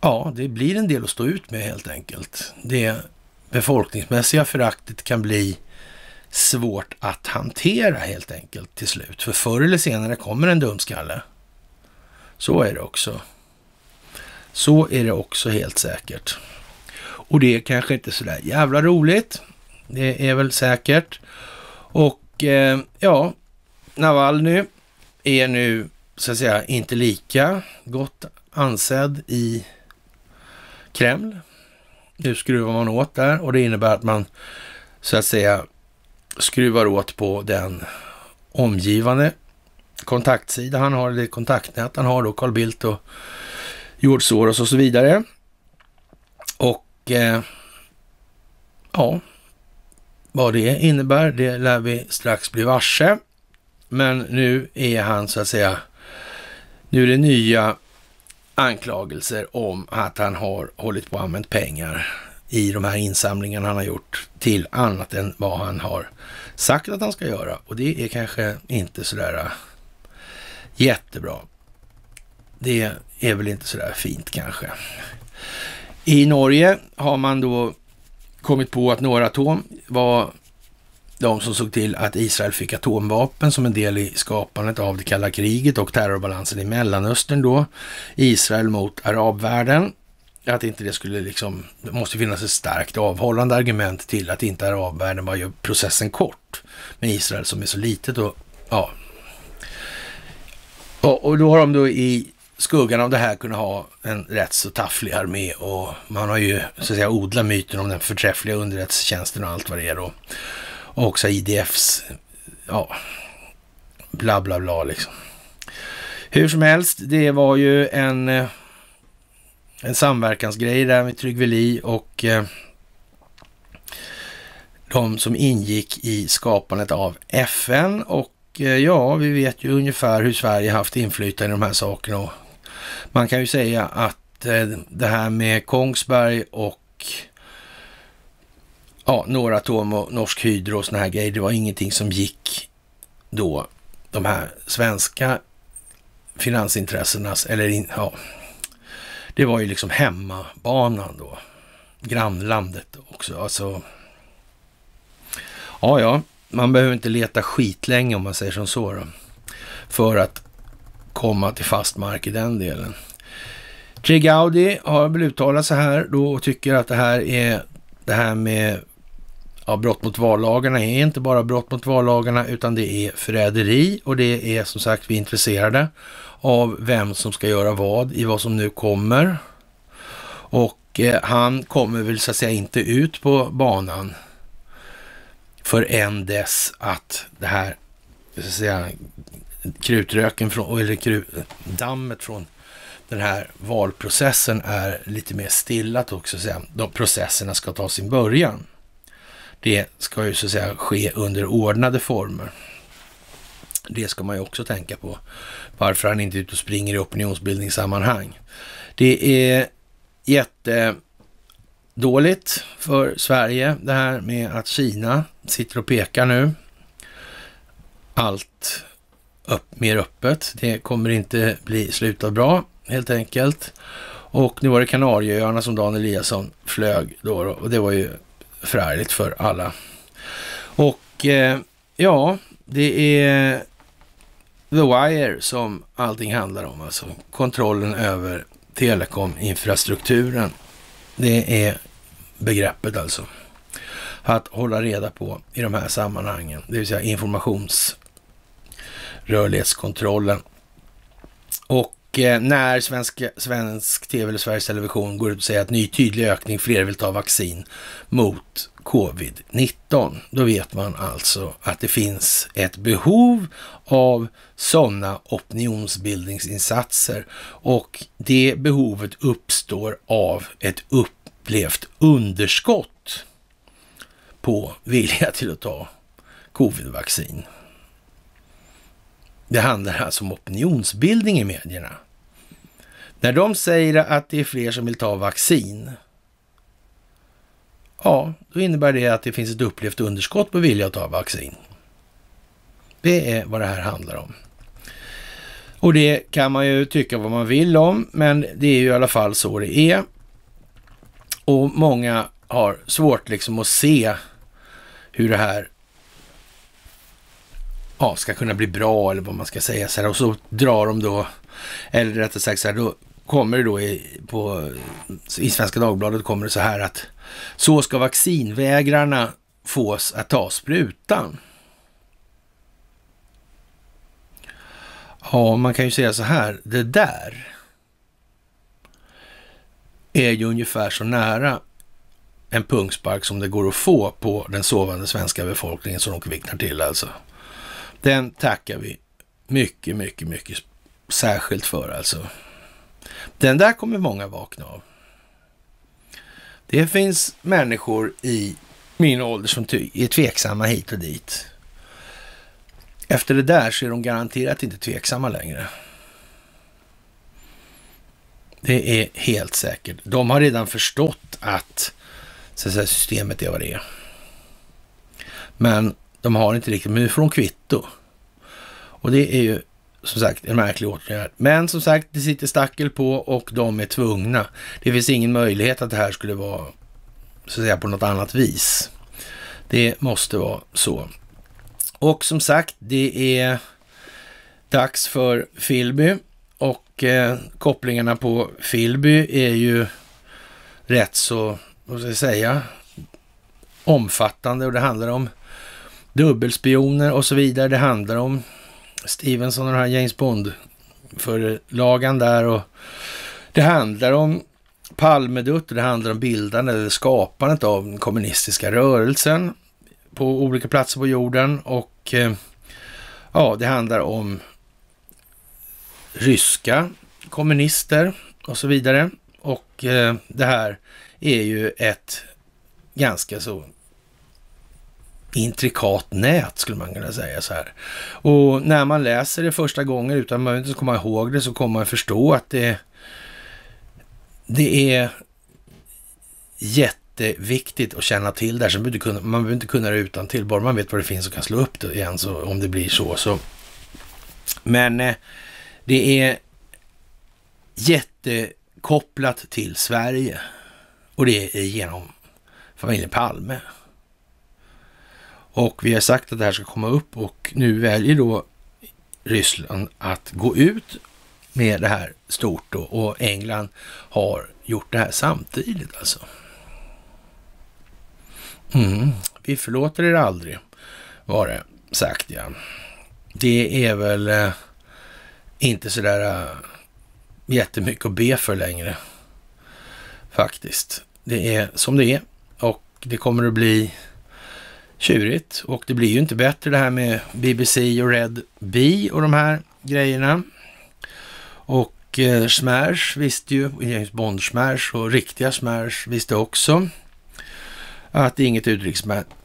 Ja, det blir en del att stå ut med helt enkelt. Det befolkningsmässiga föraktet kan bli svårt att hantera helt enkelt till slut. För förr eller senare kommer en dumskalle. Så är det också. Så är det också helt säkert. Och det är kanske inte så där jävla roligt. Det är väl säkert. Och eh, ja, Navalny är nu så att säga inte lika gott ansedd i Kreml. Nu skruvar man åt där och det innebär att man så att säga skruvar åt på den omgivande kontaktsida han har, det kontaktnät han har då, Carl Bildt och George Soros och så vidare. Och eh, ja, vad det innebär, det lär vi strax bli varse. Men nu är han så att säga, nu är det nya anklagelser om att han har hållit på och använt pengar i de här insamlingarna han har gjort till annat än vad han har sagt att han ska göra. Och det är kanske inte sådär äh, jättebra. Det är väl inte sådär fint kanske. I Norge har man då kommit på att Noratom var de som såg till att Israel fick atomvapen som en del i skapandet av det kalla kriget och terrorbalansen i Mellanöstern då. Israel mot arabvärlden att inte det skulle liksom, det måste finnas ett starkt avhållande argument till att inte arabvärlden bara gör processen kort med Israel som är så litet och ja. Och, och då har de då i skuggan av det här kunnat ha en rätt så tafflig armé och man har ju så att säga odlat myten om den förträffliga underrättelsetjänsten och allt vad det är då. Och också IDFs, ja, bla bla bla liksom. Hur som helst, det var ju en eh, en samverkansgrej där med Trygve Lie och eh, de som ingick i skapandet av FN. Och eh, ja, vi vet ju ungefär hur Sverige haft inflytande i de här sakerna. Och man kan ju säga att eh, det här med Kongsberg och ja, Noratom och Norsk Hydro och sådana här grejer, det var ingenting som gick då de här svenska finansintressenas, eller ja, det var ju liksom hemmabanan då. Grannlandet också. Alltså, ja, ja, man behöver inte leta skitlänge om man säger som så då, för att komma till fast mark i den delen. Jay Gaudi har väl uttalat sig här då och tycker att det här är det här med ja, brott mot vallagarna är inte bara brott mot vallagarna utan det är förräderi och det är som sagt vi är intresserade av vem som ska göra vad i vad som nu kommer. Och eh, han kommer väl så att säga inte ut på banan förrän dess att det här så att säga, krutröken från, eller krut, dammet från den här valprocessen är lite mer stillat också. Så de processerna ska ta sin början. Det ska ju så att säga ske under ordnade former. Det ska man ju också tänka på. Varför han inte är ute och springer i opinionsbildningssammanhang. Det är jättedåligt för Sverige det här med att Kina sitter och pekar nu. Allt upp, mer öppet. Det kommer inte bli slutat bra helt enkelt. Och nu var det Kanarieöarna som Dan Eliasson flög då och det var ju förärligt för alla. Och eh, ja, det är The Wire som allting handlar om, alltså kontrollen över telekominfrastrukturen. Det är begreppet alltså. Att hålla reda på i de här sammanhangen, det vill säga informationsrörlighetskontrollen. Och Eh, när svensk, svensk tv eller Sveriges Television går ut och säger att ny tydlig ökning, fler vill ta vaccin mot covid-19, då vet man alltså att det finns ett behov av sådana opinionsbildningsinsatser och det behovet uppstår av ett upplevt underskott på vilja till att ta covid-vaccin. Det handlar alltså om opinionsbildning i medierna. När de säger att det är fler som vill ta vaccin, ja, då innebär det att det finns ett upplevt underskott på vilja att ta vaccin. Det är vad det här handlar om. Och det kan man ju tycka vad man vill om, men det är ju i alla fall så det är. Och många har svårt liksom att se hur det här ja, ska kunna bli bra eller vad man ska säga. Så här. Och så drar de då, eller rättare sagt så här, då kommer det då i, på, i Svenska Dagbladet kommer det så här att så ska vaccinvägrarna fås att ta sprutan. Ja, man kan ju säga så här, det där är ju ungefär så nära en pungspark som det går att få på den sovande svenska befolkningen som de kvicknar till alltså. Den tackar vi mycket, mycket, mycket särskilt för alltså. Den där kommer många vakna av. Det finns människor i min ålder som är tveksamma hit och dit. Efter det där så är de garanterat inte tveksamma längre. Det är helt säkert. De har redan förstått att, så att säga, systemet är vad det är. Men de har inte riktigt, men nu får de kvitto. Och det är ju som sagt, en märklig åtgärd. Men som sagt, det sitter stackel på och de är tvungna. Det finns ingen möjlighet att det här skulle vara så att säga, på något annat vis. Det måste vara så. Och som sagt, det är dags för Filby och eh, kopplingarna på Filby är ju rätt så, vad ska jag säga, omfattande och det handlar om dubbelspioner och så vidare. Det handlar om Stevenson och den här James Bond-förlagan där. Och det handlar om Palmedutt och det handlar om bildandet eller skapandet av den kommunistiska rörelsen på olika platser på jorden. Och eh, ja, det handlar om ryska kommunister och så vidare. Och eh, det här är ju ett ganska så intrikat nät skulle man kunna säga så här. Och när man läser det första gången utan man inte komma ihåg det så kommer man förstå att det, det är jätteviktigt att känna till det här. Man behöver inte kunna det utan till. bara man vet vad det finns och kan slå upp det igen så, om det blir så. så. Men eh, det är jättekopplat till Sverige och det är genom familjen Palme. Och vi har sagt att det här ska komma upp och nu väljer då Ryssland att gå ut med det här stort då, och England har gjort det här samtidigt alltså. Mm. Vi förlåter er aldrig, var det sagt ja. Det är väl eh, inte sådär eh, jättemycket att be för längre faktiskt. Det är som det är och det kommer att bli tjurigt och det blir ju inte bättre det här med BBC och Red Bee och de här grejerna. Och eh, Smash visste ju, James Bond Smash och riktiga Smash visste också att inget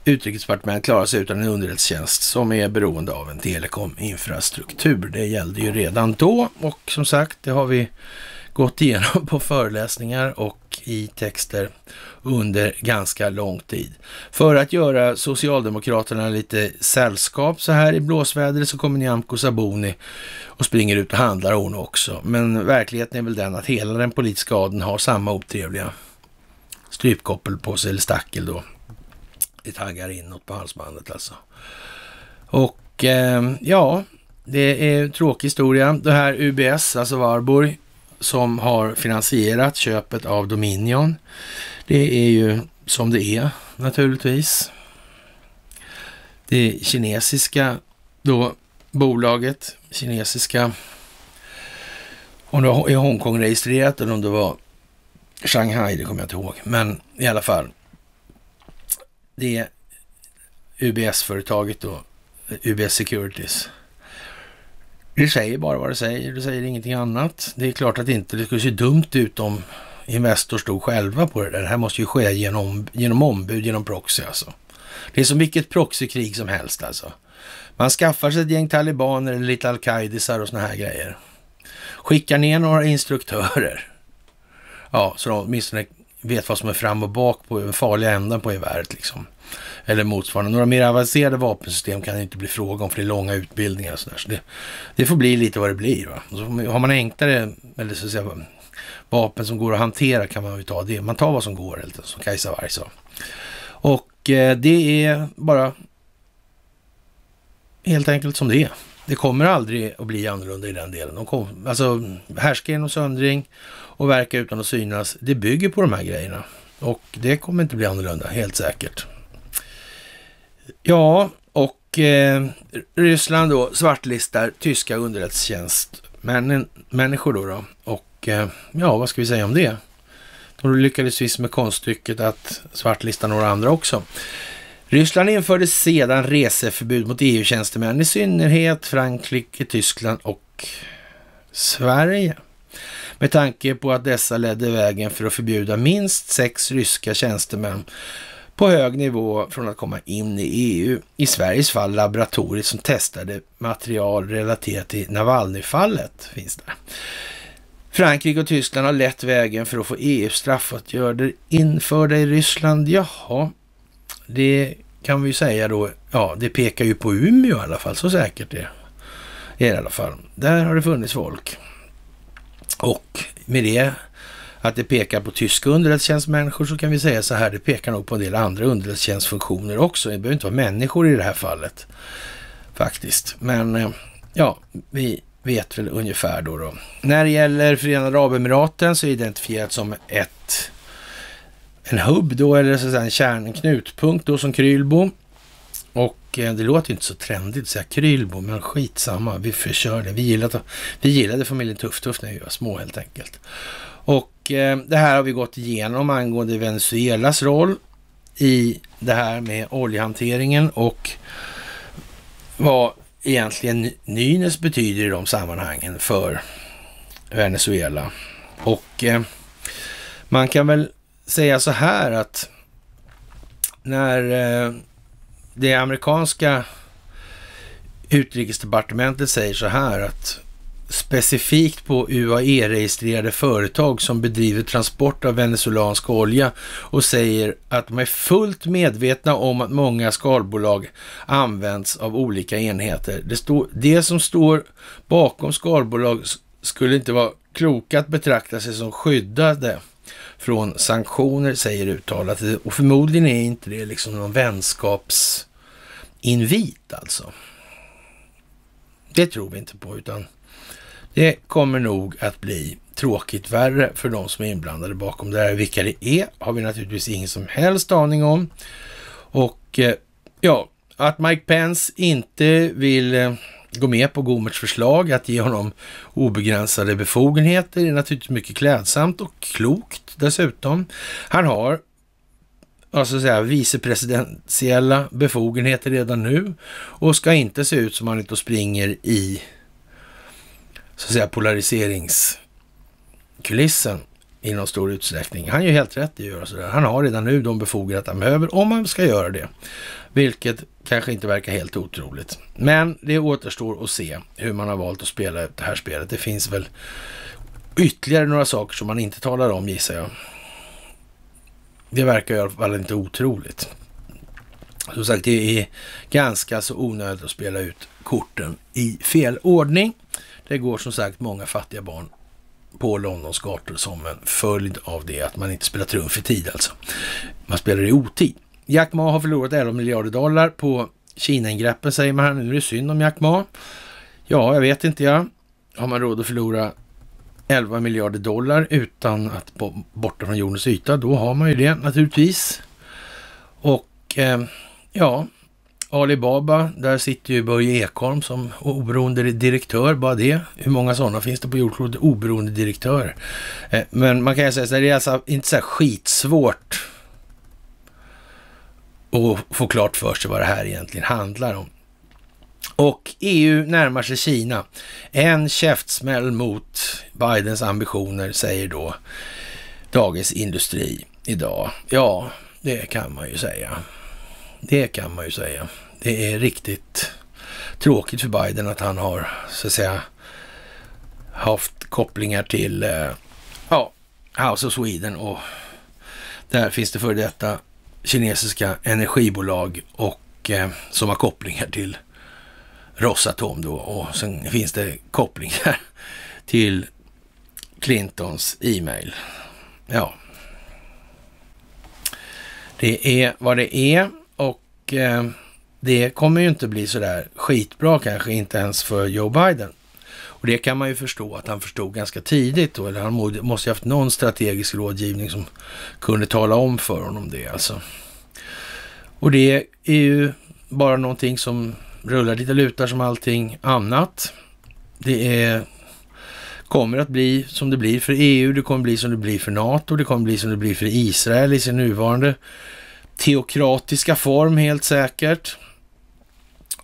utrikesdepartement klarar sig utan en underrättelsetjänst som är beroende av en telekominfrastruktur. Det gällde ju redan då och som sagt, det har vi gått igenom på föreläsningar och i texter under ganska lång tid. För att göra Socialdemokraterna lite sällskap så här i blåsväder så kommer Nyamko Sabuni och springer ut och handlar hon också. Men verkligheten är väl den att hela den politiska adeln har samma otrevliga strypkoppel på sig, eller stackel då. Det taggar inåt på halsbandet alltså. Och eh, ja, det är en tråkig historia. Det här UBS, alltså Varborg, som har finansierat köpet av Dominion. Det är ju som det är naturligtvis. Det kinesiska då bolaget, kinesiska, om det var i Hongkong registrerat eller om det var Shanghai, det kommer jag inte ihåg, men i alla fall. Det UBS-företaget då, UBS Securities du säger bara vad du säger, du säger ingenting annat. Det är klart att inte, det skulle se dumt ut om Investor stod själva på det där. Det här måste ju ske genom, genom ombud, genom proxy alltså. Det är som vilket proxykrig som helst alltså. Man skaffar sig ett gäng talibaner eller lite al-Qaidisar och såna här grejer. Skickar ner några instruktörer. Ja, så de åtminstone vet vad som är fram och bak på den farliga änden på geväret liksom eller motsvarande. Några mer avancerade vapensystem kan det inte bli fråga om för det är långa utbildningar och sådär. Så det, det får bli lite vad det blir. Va? Så har man enklare, eller så att säga, vapen som går att hantera kan man ju ta det. Man tar vad som går, helt som Kajsa Warg sa. Och eh, det är bara helt enkelt som det är. Det kommer aldrig att bli annorlunda i den delen. De kom, alltså härska genom söndring och verka utan att synas. Det bygger på de här grejerna. Och det kommer inte bli annorlunda, helt säkert. Ja, och eh, Ryssland då svartlistar tyska underrättelsetjänstmänniskor då, då. Och eh, ja, vad ska vi säga om det? De lyckades visst med konststycket att svartlista några andra också. Ryssland införde sedan reseförbud mot EU-tjänstemän, i synnerhet Frankrike, Tyskland och Sverige. Med tanke på att dessa ledde vägen för att förbjuda minst sex ryska tjänstemän på hög nivå från att komma in i EU. I Sveriges fall laboratoriet som testade material relaterat till Navalnyfallet finns där. Frankrike och Tyskland har lett vägen för att få eu straffåtgärder införda i Ryssland. Jaha, det kan vi säga då, ja, det pekar ju på Umeå i alla fall, så säkert det är i alla fall. Där har det funnits folk. Och med det att det pekar på tyska underrättelsetjänstmänniskor så kan vi säga så här, det pekar nog på en del andra underrättelsetjänstfunktioner också. Det behöver inte vara människor i det här fallet faktiskt. Men eh, ja, vi vet väl ungefär då. då. När det gäller Förenade Arabemiraten så är identifierat som ett en hubb då, eller så att säga en knutpunkt då som Krylbo. Och eh, det låter inte så trendigt att säga Krylbo, men skitsamma, vi förkör det. Vi gillade, vi gillade familjen Tuff-Tuff när vi var små helt enkelt. Och Eh, det här har vi gått igenom angående Venezuelas roll i det här med oljehanteringen och vad egentligen Nynäs betyder i de sammanhangen för Venezuela. Och eh, man kan väl säga så här att när eh, det amerikanska utrikesdepartementet säger så här att specifikt på UAE-registrerade företag som bedriver transport av venezuelansk olja och säger att de är fullt medvetna om att många skalbolag används av olika enheter. Det, stå, det som står bakom skalbolag skulle inte vara kloka att betrakta sig som skyddade från sanktioner, säger uttalat. Och förmodligen är inte det liksom någon vänskapsinvit alltså. Det tror vi inte på, utan det kommer nog att bli tråkigt värre för de som är inblandade bakom det här. Vilka det är har vi naturligtvis ingen som helst aning om. Och eh, ja, att Mike Pence inte vill eh, gå med på Gomerts förslag att ge honom obegränsade befogenheter är naturligtvis mycket klädsamt och klokt dessutom. Han har alltså att säga, vicepresidentiella befogenheter redan nu och ska inte se ut som han är ute och springer i så att säga, polariseringskulissen i någon stor utsträckning. Han är ju helt rätt i att göra sådär. Han har redan nu de befogenheter han behöver om man ska göra det. Vilket kanske inte verkar helt otroligt. Men det återstår att se hur man har valt att spela det här spelet. Det finns väl ytterligare några saker som man inte talar om gissar jag. Det verkar i alla fall inte otroligt. Som sagt, det är ganska så onödigt att spela ut korten i fel ordning. Det går som sagt många fattiga barn på Londons gator som en följd av det att man inte spelar trumf i tid alltså. Man spelar i otid. Jack Ma har förlorat 11 miljarder dollar på Kina-ingreppen säger man. här. Nu är det synd om Jack Ma. Ja, jag vet inte jag. Har man råd att förlora 11 miljarder dollar utan att vara borta från jordens yta, då har man ju det naturligtvis. Och eh, ja, Alibaba, där sitter ju Börje Ekholm som oberoende direktör, bara det. Hur många sådana finns det på jordklotet? Oberoende direktörer. Eh, men man kan ju säga så här, det är alltså inte så här skitsvårt att få klart för sig vad det här egentligen handlar om. Och EU närmar sig Kina. En käftsmäll mot Bidens ambitioner, säger då Dagens Industri idag. Ja, det kan man ju säga. Det kan man ju säga. Det är riktigt tråkigt för Biden att han har så att säga haft kopplingar till eh, ja, House of Sweden och där finns det före detta kinesiska energibolag och eh, som har kopplingar till Rosatom då och sen finns det kopplingar till Clintons e-mail. Ja. Det är vad det är Eh, det kommer ju inte bli sådär skitbra kanske, inte ens för Joe Biden. Och det kan man ju förstå att han förstod ganska tidigt då, eller han måste ju haft någon strategisk rådgivning som kunde tala om för honom det alltså. Och det är ju bara någonting som rullar lite lutar som allting annat. Det är, kommer att bli som det blir för EU, det kommer bli som det blir för NATO, det kommer bli som det blir för Israel i sin nuvarande teokratiska form helt säkert.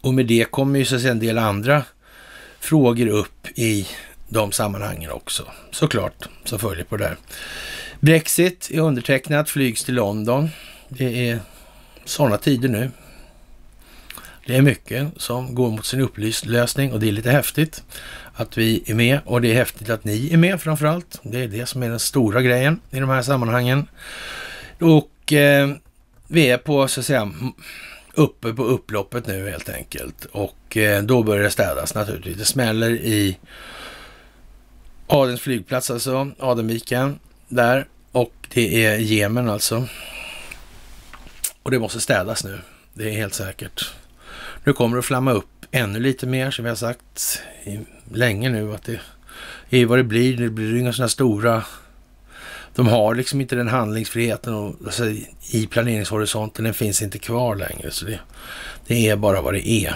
Och med det kommer ju så att säga en del andra frågor upp i de sammanhangen också, såklart, som följer på det här. Brexit är undertecknat, flygs till London. Det är sådana tider nu. Det är mycket som går mot sin upplösning och det är lite häftigt att vi är med och det är häftigt att ni är med framförallt. Det är det som är den stora grejen i de här sammanhangen. Och eh, vi är på, så att säga, uppe på upploppet nu helt enkelt. Och eh, då börjar det städas naturligtvis. Det smäller i Adens flygplats alltså, Adenviken där. Och det är Jemen alltså. Och det måste städas nu. Det är helt säkert. Nu kommer det att flamma upp ännu lite mer som vi har sagt länge nu att det är vad det blir. Det blir inga sådana stora de har liksom inte den handlingsfriheten och, alltså, i planeringshorisonten. Den finns inte kvar längre. Så det, det är bara vad det är.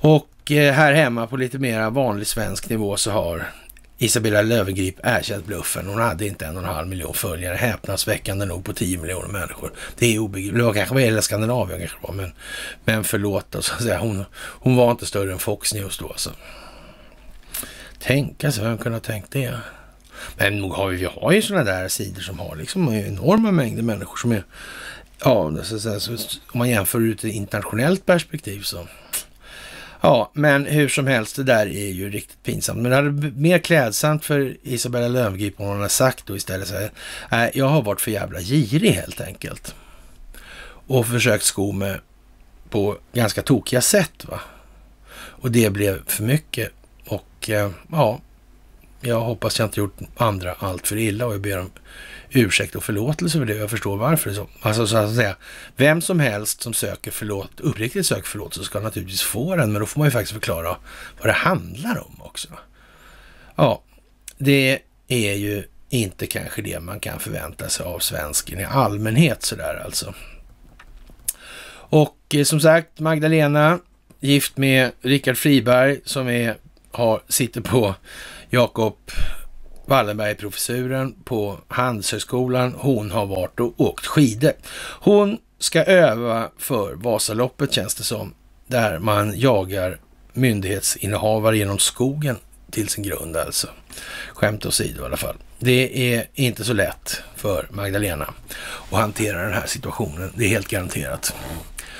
Och eh, här hemma på lite mer vanlig svensk nivå så har Isabella Lövengrip erkänt bluffen. Hon hade inte en och en halv miljon följare. Häpnadsväckande nog på 10 miljoner människor. Det är obegripligt. Det var kanske var hela Skandinavien kanske var, men, men förlåt alltså. Hon, hon var inte större än Fox News då alltså. Tänka sig, vem kunde ha tänkt det? Men nog har vi, vi har ju sådana där sidor som har liksom enorma mängder människor som är, ja, så, så, så, om man jämför ut ett internationellt perspektiv så Ja, men hur som helst, det där är ju riktigt pinsamt. Men det hade varit mer klädsamt för Isabella Löwengrip om hon hade sagt då istället så här, nej, jag har varit för jävla girig helt enkelt. Och försökt sko mig på ganska tokiga sätt. va. Och det blev för mycket. Och eh, ja, jag hoppas jag inte gjort andra allt för illa och jag ber om ursäkt och förlåtelse för det. Jag förstår varför. alltså så att säga, vem som helst som söker förlåt, uppriktigt söker förlåtelse ska naturligtvis få den, men då får man ju faktiskt förklara vad det handlar om också. Ja, det är ju inte kanske det man kan förvänta sig av svensken i allmänhet sådär alltså. Och eh, som sagt, Magdalena, gift med Richard Friberg som är, har, sitter på Jakob Wallenberg-professuren på Handelshögskolan. Hon har varit och åkt skidor. Hon ska öva för Vasaloppet känns det som, där man jagar myndighetsinnehavare genom skogen till sin grund alltså. Skämt åsido i alla fall. Det är inte så lätt för Magdalena att hantera den här situationen. Det är helt garanterat.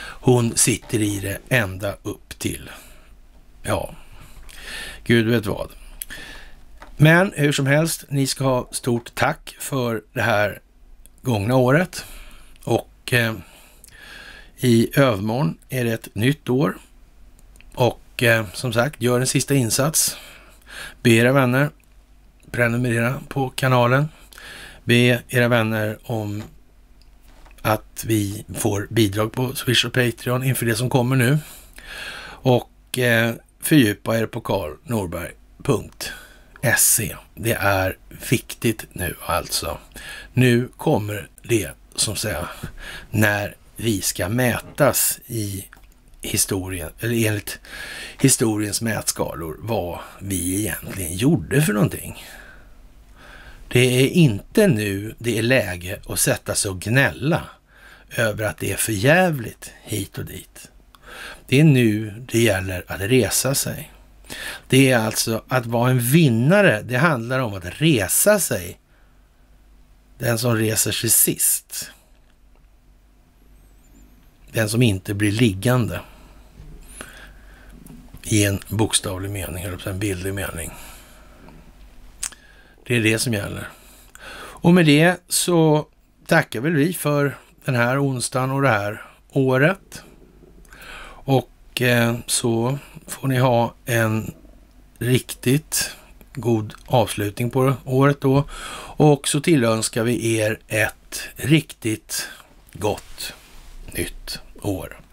Hon sitter i det ända upp till, ja, gud vet vad. Men hur som helst, ni ska ha stort tack för det här gångna året. Och eh, i övermorgon är det ett nytt år. Och eh, som sagt, gör en sista insats. Be era vänner prenumerera på kanalen. Be era vänner om att vi får bidrag på Swish och Patreon inför det som kommer nu. Och eh, fördjupa er på karlnorberg.se SE. Det är viktigt nu alltså. Nu kommer det som säga när vi ska mätas i historien, eller enligt historiens mätskalor, vad vi egentligen gjorde för någonting. Det är inte nu det är läge att sätta sig och gnälla över att det är för jävligt hit och dit. Det är nu det gäller att resa sig. Det är alltså att vara en vinnare. Det handlar om att resa sig. Den som reser sig sist. Den som inte blir liggande. I en bokstavlig mening, eller en bildlig mening. Det är det som gäller. Och med det så tackar väl vi för den här onsdagen och det här året. Och eh, så får ni ha en riktigt god avslutning på året då. Och så tillönskar vi er ett riktigt gott nytt år.